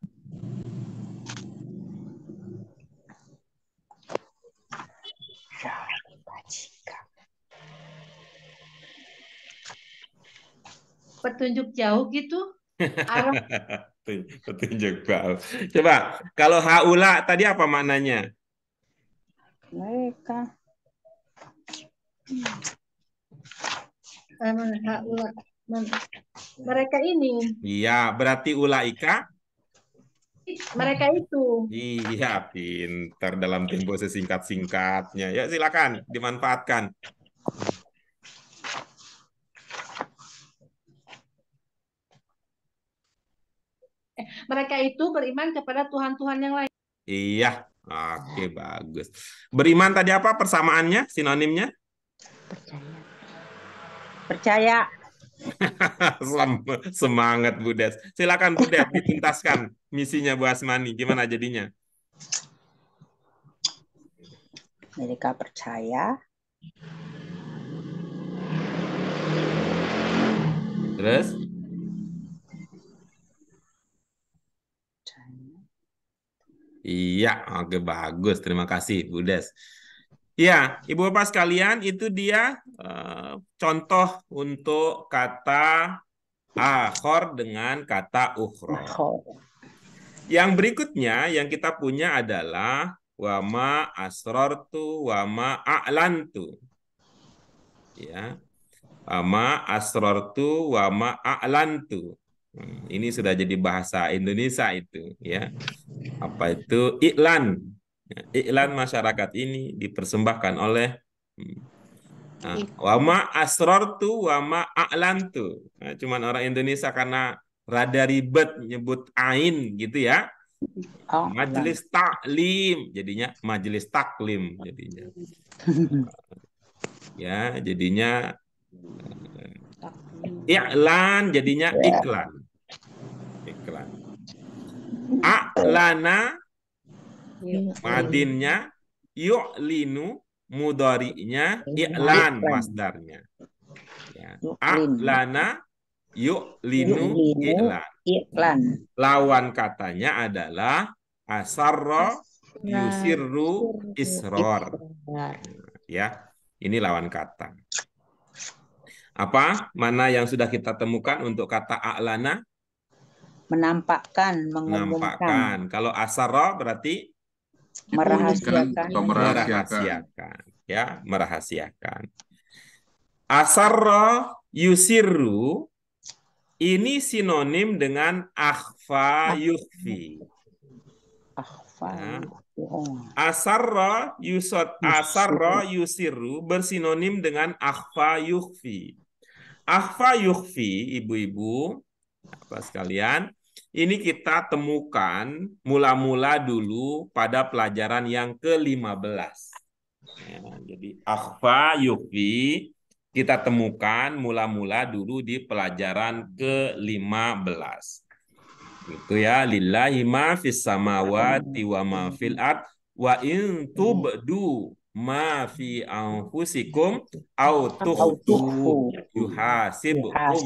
Speaker 5: Petunjuk jauh gitu?
Speaker 1: Petunjuk jauh. Coba, kalau haula tadi apa maknanya?
Speaker 3: Mereka.
Speaker 5: Haula. Ya. mereka ini.
Speaker 1: Iya, berarti ulaika
Speaker 5: mereka itu.
Speaker 1: Iya, pinter dalam tempo sesingkat-singkatnya. Ya, silakan dimanfaatkan.
Speaker 5: Eh, mereka itu beriman kepada Tuhan-Tuhan yang lain.
Speaker 1: Iya, oke bagus. Beriman tadi apa persamaannya, sinonimnya? Percaya. Percaya. Semangat Bu Des. Silakan Bu Des dituntaskan misinya Bu Asmani. Gimana jadinya?
Speaker 3: Mereka percaya.
Speaker 1: Terus? Iya, oke bagus. Terima kasih Bu Des. Ya, Ibu Bapak sekalian, itu dia uh, contoh untuk kata akhor dengan kata ukhro. Yang berikutnya yang kita punya adalah wama asrortu wama a'lantu. Ya. Wama asrortu wama a'lantu. tu. Hmm, ini sudah jadi bahasa Indonesia itu ya. Apa itu iklan iklan masyarakat ini dipersembahkan oleh hmm, nah, iya. wama asrortu wama tu. Nah, cuman orang Indonesia karena rada ribet nyebut ain gitu ya. Oh, majelis iya. taklim jadinya majelis taklim jadinya ya jadinya iklan jadinya iya. iklan iklan aklana
Speaker 4: Iya. Iya. Madinnya
Speaker 1: yu'linu mudari'nya iya. i'lan masdarnya. Ya. A'lana yu'linu i'lan. iklan Lawan katanya adalah asarro yusirru isror. Ya, ini lawan kata. Apa? Mana yang sudah kita temukan untuk kata a'lana?
Speaker 3: Menampakkan, mengumumkan. Menampakkan.
Speaker 1: Kalau asarro berarti Kan? merahasiakan atau merahasiakan. ya merahasiakan Asarro yusiru ini sinonim dengan akhfa yukhfi akhfa nah, yusot asarro yusiru bersinonim dengan akhfa yukhfi akhfa yukhfi ibu-ibu apa sekalian ini kita temukan mula-mula dulu pada pelajaran yang ke-15. Ya, jadi akhfa yukfi kita temukan mula-mula dulu di pelajaran ke-15. Itu ya lillahi ma fis samawati wa ma fil ard wa in tubdu ma fi anfusikum au tukhtu yuhasibukum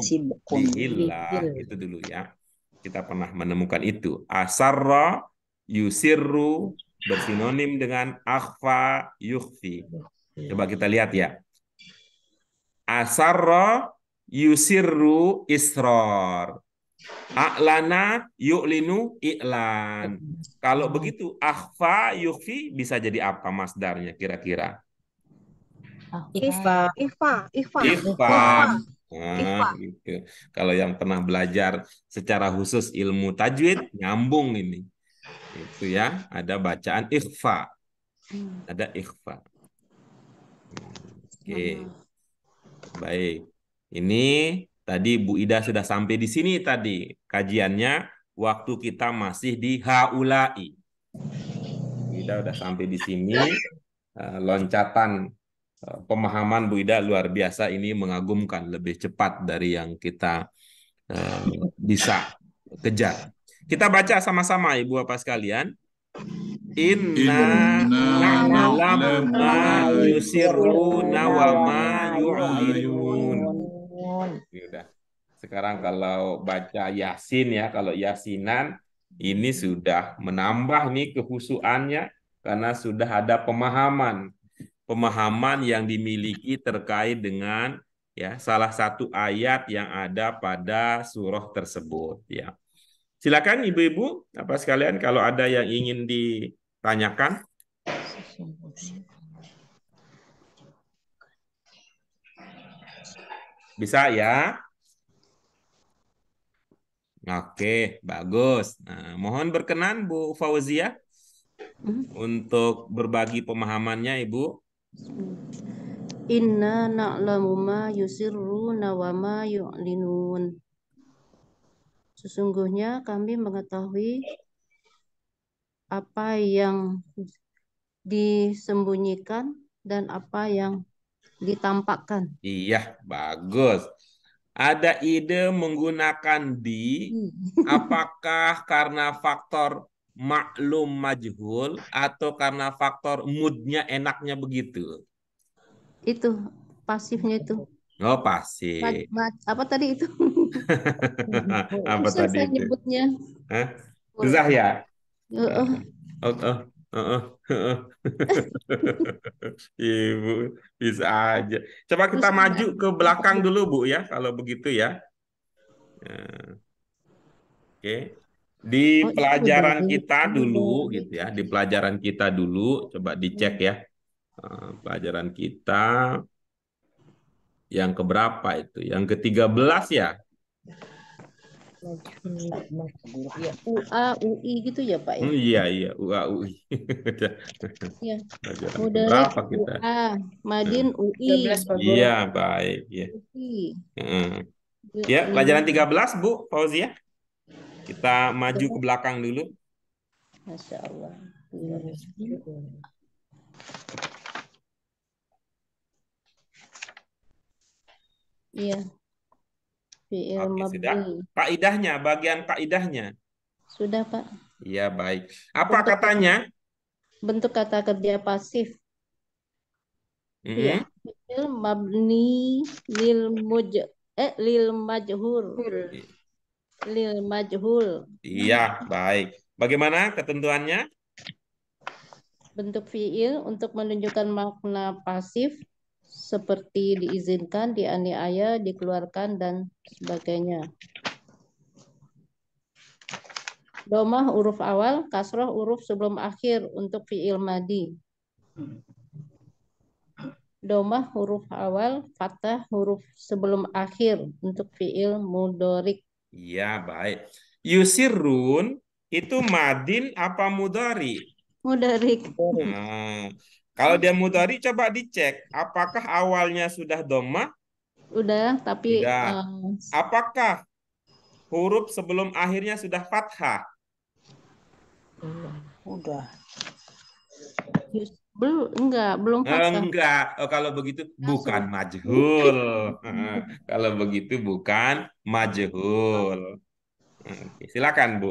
Speaker 1: bihillah. Itu dulu ya kita pernah menemukan itu. Asarra yusirru bersinonim dengan akhfa yukhfi. Coba kita lihat ya. Asarra yusirru israr. A'lana yu'linu i'lan. Kalau begitu akhfa yukhfi bisa jadi apa masdarnya kira-kira?
Speaker 3: Ikhfa. Ikhfa. Ikhfa.
Speaker 1: Nah, gitu. Kalau yang pernah belajar secara khusus ilmu tajwid nyambung ini. Itu ya, ada bacaan ikhfa. Hmm. Ada ikhfa. Oke. Okay. Baik. Ini tadi Bu Ida sudah sampai di sini tadi kajiannya waktu kita masih di haulai. Bu Ida sudah sampai di sini eh, loncatan Eh, pemahaman Bu Ida luar biasa ini mengagumkan lebih cepat dari yang kita eh, bisa kejar. Kita baca sama-sama Ibu Bapak sekalian. Inna na'lam ma wa ma yu'linun. Sudah. Sekarang kalau baca Yasin ya, kalau Yasinan ini sudah menambah nih kehusuannya karena sudah ada pemahaman pemahaman yang dimiliki terkait dengan ya salah satu ayat yang ada pada surah tersebut ya. Silakan ibu-ibu apa sekalian kalau ada yang ingin ditanyakan. Bisa ya? Oke, bagus. Nah, mohon berkenan Bu Fauzia hmm. untuk berbagi pemahamannya Ibu.
Speaker 2: Inna na'lamu ma yusirruna wa ma yu'linun. Sesungguhnya kami mengetahui apa yang disembunyikan dan apa yang ditampakkan.
Speaker 1: Iya, bagus. Ada ide menggunakan di hmm. apakah karena faktor maklum majhul atau karena faktor moodnya enaknya begitu?
Speaker 2: Itu pasifnya itu. Oh
Speaker 1: pasif. Ma
Speaker 2: ma apa tadi itu?
Speaker 1: apa Susah tadi saya itu? nyebutnya. Hah? Susah ya? Uh -uh. Oh, oh. Uh, uh, Ibu bisa aja. Coba kita Terus maju ke belakang dulu Bu ya, kalau begitu ya. Nah, oke. Okay. Di oh, pelajaran kita dulu gitu ya, di pelajaran kita dulu coba hmm. dicek ya. Eh, pelajaran kita yang keberapa itu? Yang ke-13 ya?
Speaker 2: Ya, UA, UI gitu ya Pak? Ya? Hmm,
Speaker 1: iya, iya, UA, UI. Iya. Udah berapa kita?
Speaker 2: UA, Madin, hmm. UI. Iya,
Speaker 1: baik. Ya. UI. Hmm. Ya, pelajaran 13, Bu Fauzia. Ya? Kita maju ke belakang dulu.
Speaker 5: Masya Allah.
Speaker 2: Iya. Fi'il Oke, sudah.
Speaker 1: Kaidahnya, bagian kaidahnya. Sudah, Pak. Iya, baik. Apa bentuk, katanya?
Speaker 2: Bentuk kata kerja pasif. Mm -hmm. Iya. mabni lil muj eh lil majhur lil majhul.
Speaker 1: Iya, baik. Bagaimana ketentuannya?
Speaker 2: Bentuk fiil untuk menunjukkan makna pasif seperti diizinkan, dianiaya, dikeluarkan, dan sebagainya. Domah huruf awal, kasroh huruf sebelum akhir untuk fiil madi. Domah huruf awal, fathah huruf sebelum akhir untuk fiil mudorik.
Speaker 1: Iya, baik. Yusirun itu madin apa mudari?
Speaker 2: Mudari.
Speaker 1: Nah, kalau dia mudari coba dicek apakah awalnya sudah doma?
Speaker 2: Udah, tapi Um...
Speaker 1: apakah huruf sebelum akhirnya sudah fathah? Udah. Belum, enggak, belum eh, pasrah. Enggak. Oh, kalau begitu Langsung. bukan majhul. kalau begitu bukan majhul. silakan, Bu.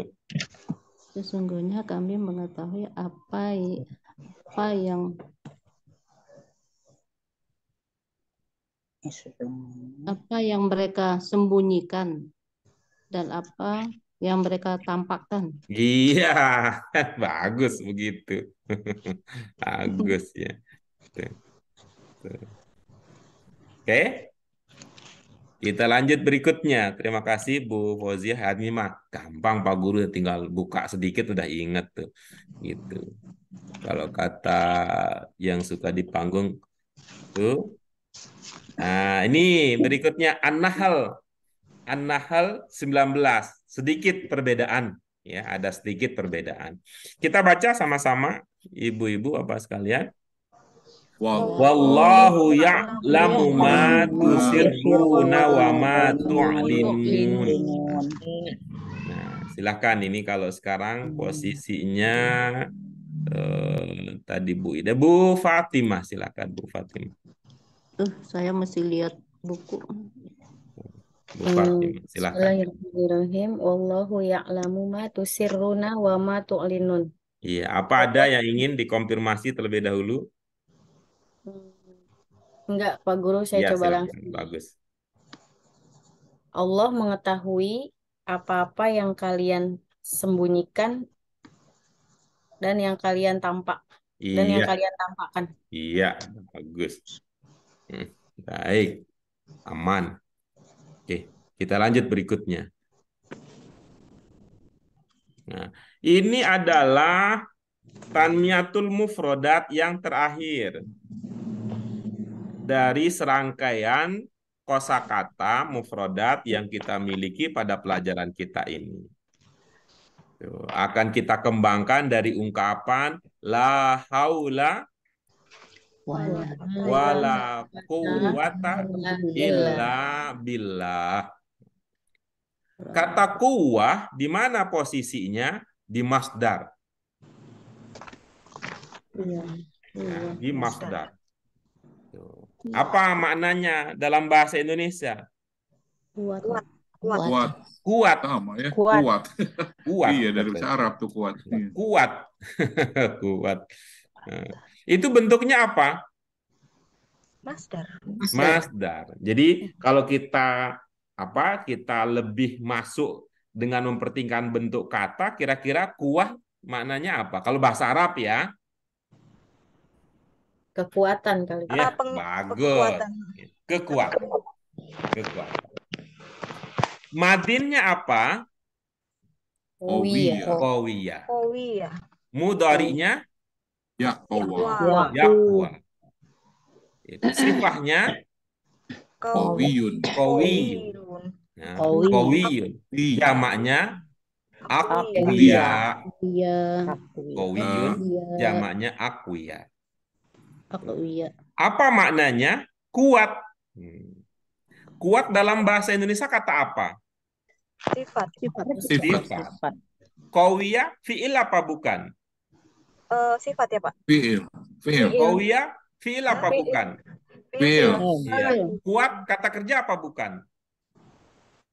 Speaker 2: Sesungguhnya kami mengetahui apa apa yang apa yang mereka sembunyikan dan apa yang mereka tampakkan.
Speaker 1: Iya, bagus begitu. bagus ya. Oke. Kita lanjut berikutnya. Terima kasih Bu Fauzia Hanimah. Gampang Pak Guru tinggal buka sedikit udah inget tuh. Gitu. Kalau kata yang suka di panggung tuh. Nah, ini berikutnya An-Nahl. An-Nahl 19 sedikit perbedaan ya ada sedikit perbedaan. Kita baca sama-sama ibu-ibu apa sekalian. Wallahu ya'lamu ma tusirruna wa ma tu'linun. Nah, silahkan ini kalau sekarang posisinya eh, tadi Bu Ida, Bu Fatimah silakan Bu Fatimah.
Speaker 2: Eh, saya masih lihat buku.
Speaker 1: Bu hmm,
Speaker 2: Bismillahirrahmanirrahim. Wallahu ya'lamu ma tusirruna wa ma tu'linun.
Speaker 1: Iya, apa ada yang ingin dikonfirmasi terlebih dahulu?
Speaker 2: Hmm, enggak, Pak Guru, saya ya, coba silakan. langsung. Bagus. Allah mengetahui apa-apa yang kalian sembunyikan dan yang kalian tampak
Speaker 1: iya. dan yang iya. kalian tampakkan. Iya, bagus. Hmm, baik. Aman. Oke, kita lanjut berikutnya. Nah, ini adalah tanmiyatul mufrodat yang terakhir dari serangkaian kosakata mufrodat yang kita miliki pada pelajaran kita ini. akan kita kembangkan dari ungkapan la haula wala kuwata quwata illa billah. Kata kuwah di mana posisinya? Di masdar. Iya, iya, di masdar. Apa maknanya dalam bahasa Indonesia? Kuat. Kuat. Kuat. Kuat. Sama ya. Kuat. Kuat. kuat. iya dari bahasa Arab tuh kuat. Iya. Kuat. kuat. Nah itu bentuknya apa? Masdar. Masdar. Jadi kalau kita apa kita lebih masuk dengan mempertingkan bentuk kata, kira-kira kuah maknanya apa? Kalau bahasa Arab ya?
Speaker 2: Kekuatan kali. Ya, Peng bagus.
Speaker 1: Kekuatan. Kekuatan. Kekuatan. Madinnya apa?
Speaker 3: Owiya.
Speaker 1: Owiya.
Speaker 3: Owiya.
Speaker 1: Mudarinya? Ya Yakowa. Ya ya Itu sifatnya ya. Kowiyun. Kowiyun. Kowiyun. Jamaknya Akwiya.
Speaker 2: Kowiyun. Jamaknya
Speaker 1: Akwiya. Akwiya. Apa maknanya? Kuat. Hmm. Kuat dalam bahasa Indonesia kata apa?
Speaker 3: Sifat. Sifat.
Speaker 5: Sifat.
Speaker 1: Sifat. fi'il apa bukan? uh, sifat ya Pak? Fiil. Fiil. Oh iya, fiil apa bukan? Oh, iya. Fiil. Kuat kata kerja apa bukan?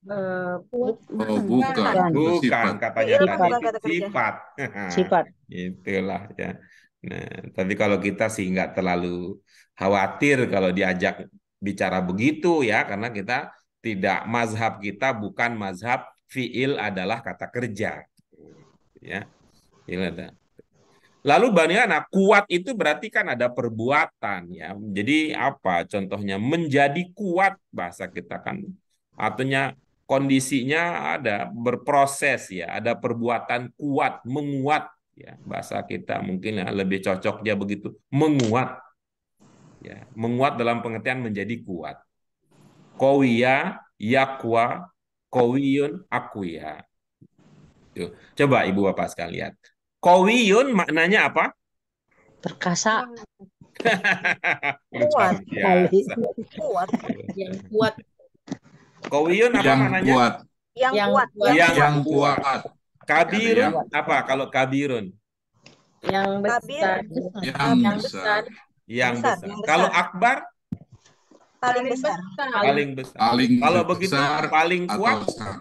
Speaker 1: Uh, oh, bukan. bukan, bukan katanya sifat. tadi bukan sifat. sifat. Itulah ya. Nah, tapi kalau kita sih nggak terlalu khawatir kalau diajak bicara begitu ya, karena kita tidak mazhab kita bukan mazhab fiil adalah kata kerja. Ya, fiil ada. Lalu bagaimana? Kuat itu berarti kan ada perbuatan ya. Jadi apa contohnya? Menjadi kuat bahasa kita kan. Artinya kondisinya ada berproses ya, ada perbuatan kuat, menguat ya. Bahasa kita mungkin ya, lebih cocoknya begitu, menguat. Ya, menguat dalam pengertian menjadi kuat. Kowiya, yakwa, kowiyun, akuya. Coba Ibu Bapak sekalian. Kowiyun maknanya apa? Perkasa. kuat.
Speaker 2: Kuat. Yang kuat.
Speaker 1: Kowiyun apa yang maknanya? Kuat.
Speaker 2: Yang, yang kuat. Yang, yang kuat. kuat.
Speaker 1: Kabirun yang. apa kalau kabirun?
Speaker 3: Yang besar. Yang, yang besar. Yang besar. besar. Yang besar. Kalau akbar? Paling besar. Paling besar. Paling besar.
Speaker 1: Paling kalau begitu paling kuat? Atau besar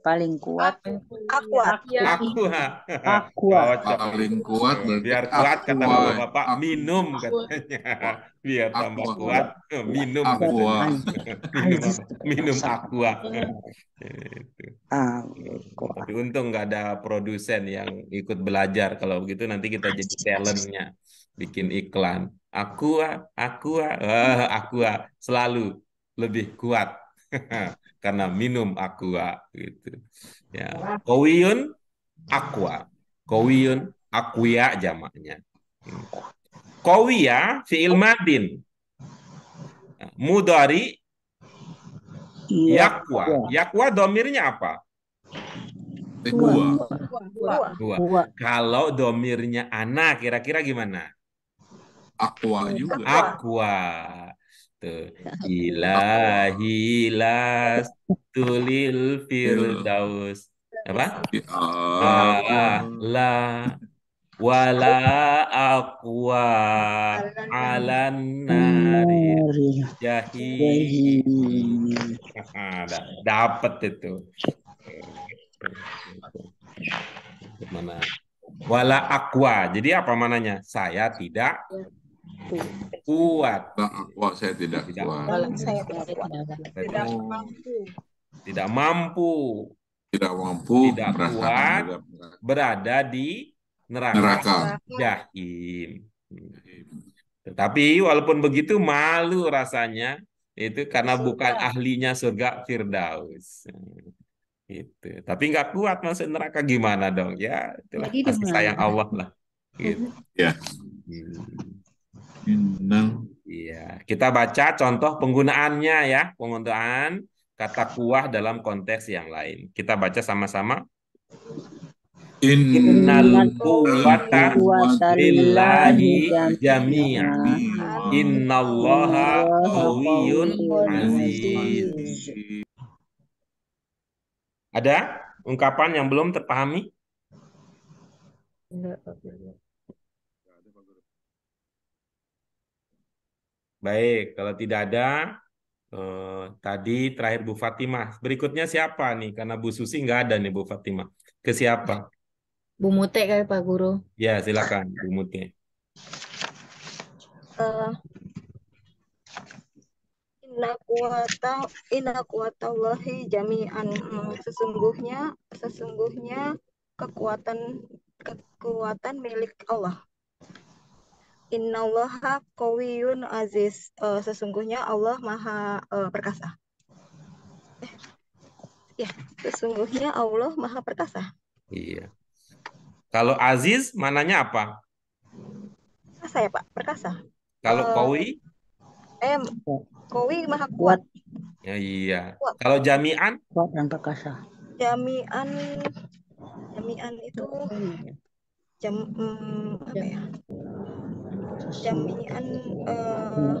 Speaker 3: paling kuat aku aku aku
Speaker 1: aku paling kuat biar kuat kata bapak, minum katanya biar tambah kuat minum aqua. Oh, minum aku aqua gitu. Tapi untung nggak ada produsen yang ikut belajar kalau begitu nanti kita jadi talentnya bikin iklan aqua aqua aku aqua eh, selalu lebih kuat karena minum aqua gitu. Ya. Kowiyun aqua. Kowiyun aqua jamaknya. Kowiya fi'il madin. Mudari yakwa. Yakwa domirnya apa?
Speaker 5: Dua.
Speaker 1: Dua. Kalau domirnya anak kira-kira gimana? Aqua juga. Aqua. Tuh. Ilahi tulil firdaus. Apa? Ah, la wala aqwa alan nari jahim. Dapat itu. Mana? Wala aqwa. Jadi apa mananya? Saya tidak kuat. Tidak kuat, oh, saya tidak, tidak kuat.
Speaker 4: Saya tidak, tidak oh. mampu.
Speaker 1: Tidak mampu. Tidak mampu. Tidak kuat. Berada di neraka, neraka. jahim. Tetapi walaupun begitu malu rasanya itu karena surga. bukan ahlinya surga Firdaus. Gitu. Tapi nggak kuat masuk neraka gimana dong? Ya, itulah kasih sayang Allah lah. Gitu. Ya. Yeah. Hmm. Iya, kita baca contoh penggunaannya ya, penggunaan kata kuah dalam konteks yang lain. Kita baca sama-sama. Innal quwwata lillahi jami'a. Innallaha qawiyyun aziz. Ada ungkapan yang belum terpahami? Enggak, Baik, kalau tidak ada, eh, tadi terakhir Bu Fatimah. Berikutnya siapa nih? Karena Bu Susi nggak ada nih Bu Fatimah. Ke siapa?
Speaker 2: Bu Mute kali Pak Guru.
Speaker 1: Ya, silakan Bu Mute.
Speaker 2: Uh, eh, inna kuwata
Speaker 3: inna kuwatallahi jami'an eh, sesungguhnya sesungguhnya kekuatan kekuatan milik Allah Innallaha qawiyun aziz. Uh, sesungguhnya Allah Maha uh, perkasa. Eh. Ya, sesungguhnya Allah Maha perkasa.
Speaker 1: Iya. Kalau aziz mananya apa?
Speaker 3: Perkasa ya, Pak. Perkasa.
Speaker 1: Kalau uh, qawi? Eh, Maha kuat. Ya, iya. Kuat. Kalau jami'an? Kuat dan perkasa.
Speaker 3: Jami'an
Speaker 2: jami'an itu jam um, apa ya
Speaker 3: jamian uh, eh,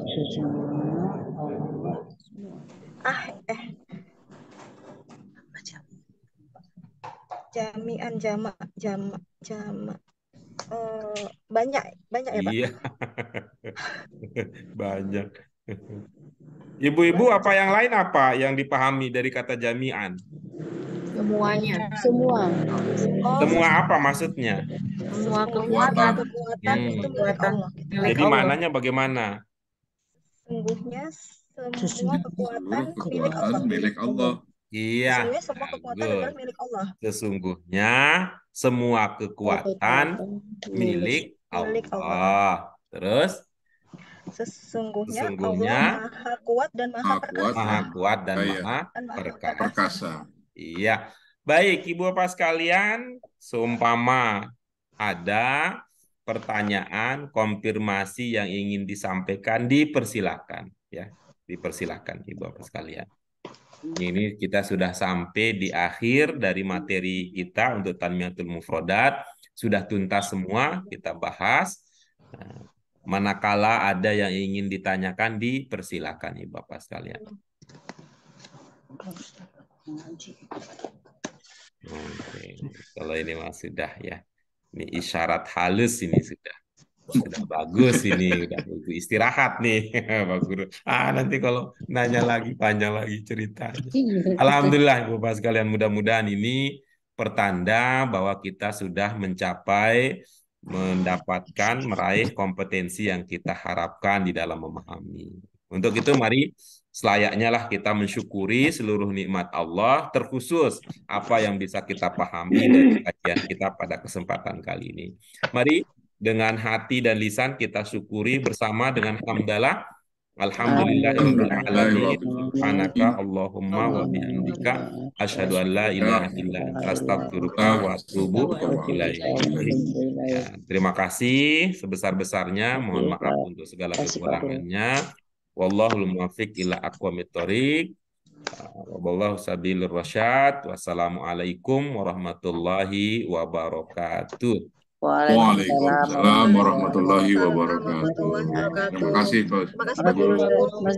Speaker 3: ah eh jamian jama jama jama, uh, eh, banyak banyak ya pak
Speaker 1: iya banyak ibu-ibu apa yang lain apa yang dipahami dari kata jamian
Speaker 5: semuanya semua oh, semua
Speaker 1: apa maksudnya
Speaker 3: semua kekuatan kekuatan hmm. itu kekuatan jadi Allah. mananya bagaimana sungguhnya
Speaker 5: semua kekuatan
Speaker 1: milik Allah, milik Allah. Iya. Sesungguhnya semua kekuatan adalah milik Allah. Sesungguhnya semua kekuatan
Speaker 3: milik Allah. Milik Allah. Terus sesungguhnya, sesungguhnya Allah Maha Kuat dan Maha, maha Perkasa. Maha
Speaker 1: Kuat dan iya. Maha Perkasa. Iya. Baik, Ibu Bapak sekalian, seumpama ada pertanyaan konfirmasi yang ingin disampaikan dipersilakan ya, dipersilakan Ibu Bapak sekalian. Ini kita sudah sampai di akhir dari materi kita untuk tanmiatul mufrodat. Sudah tuntas semua, kita bahas. Manakala ada yang ingin ditanyakan, dipersilakan Ibu Bapak sekalian. Oke, Kalau ini mah sudah ya. Ini isyarat halus ini sudah. Sudah bagus ini, sudah butuh istirahat nih Pak Guru. Ah nanti kalau nanya lagi panjang lagi ceritanya.
Speaker 4: Alhamdulillah
Speaker 1: Bapak sekalian mudah-mudahan ini pertanda bahwa kita sudah mencapai mendapatkan meraih kompetensi yang kita harapkan di dalam memahami. Untuk itu mari selayaknya lah kita mensyukuri seluruh nikmat Allah, terkhusus apa yang bisa kita pahami dari kajian kita pada kesempatan kali ini. Mari dengan hati dan lisan kita syukuri bersama dengan hamdalah alhamdulillah. Subhanaka Allahumma wa bihamdika. Asyhadu an la ilaha illa astaghfiruka wa atubu terima kasih sebesar-besarnya. Mohon iya, maaf untuk segala kekurangannya. Wallahul muwaffiq ila aqwamit thoriq. Wallahu sabilur rasyad. Wassalamualaikum warahmatullahi wabarakatuh.
Speaker 2: Waalaikumsalam warahmatullahi
Speaker 1: wabarakatuh.
Speaker 5: Terima kasih Pak Pak.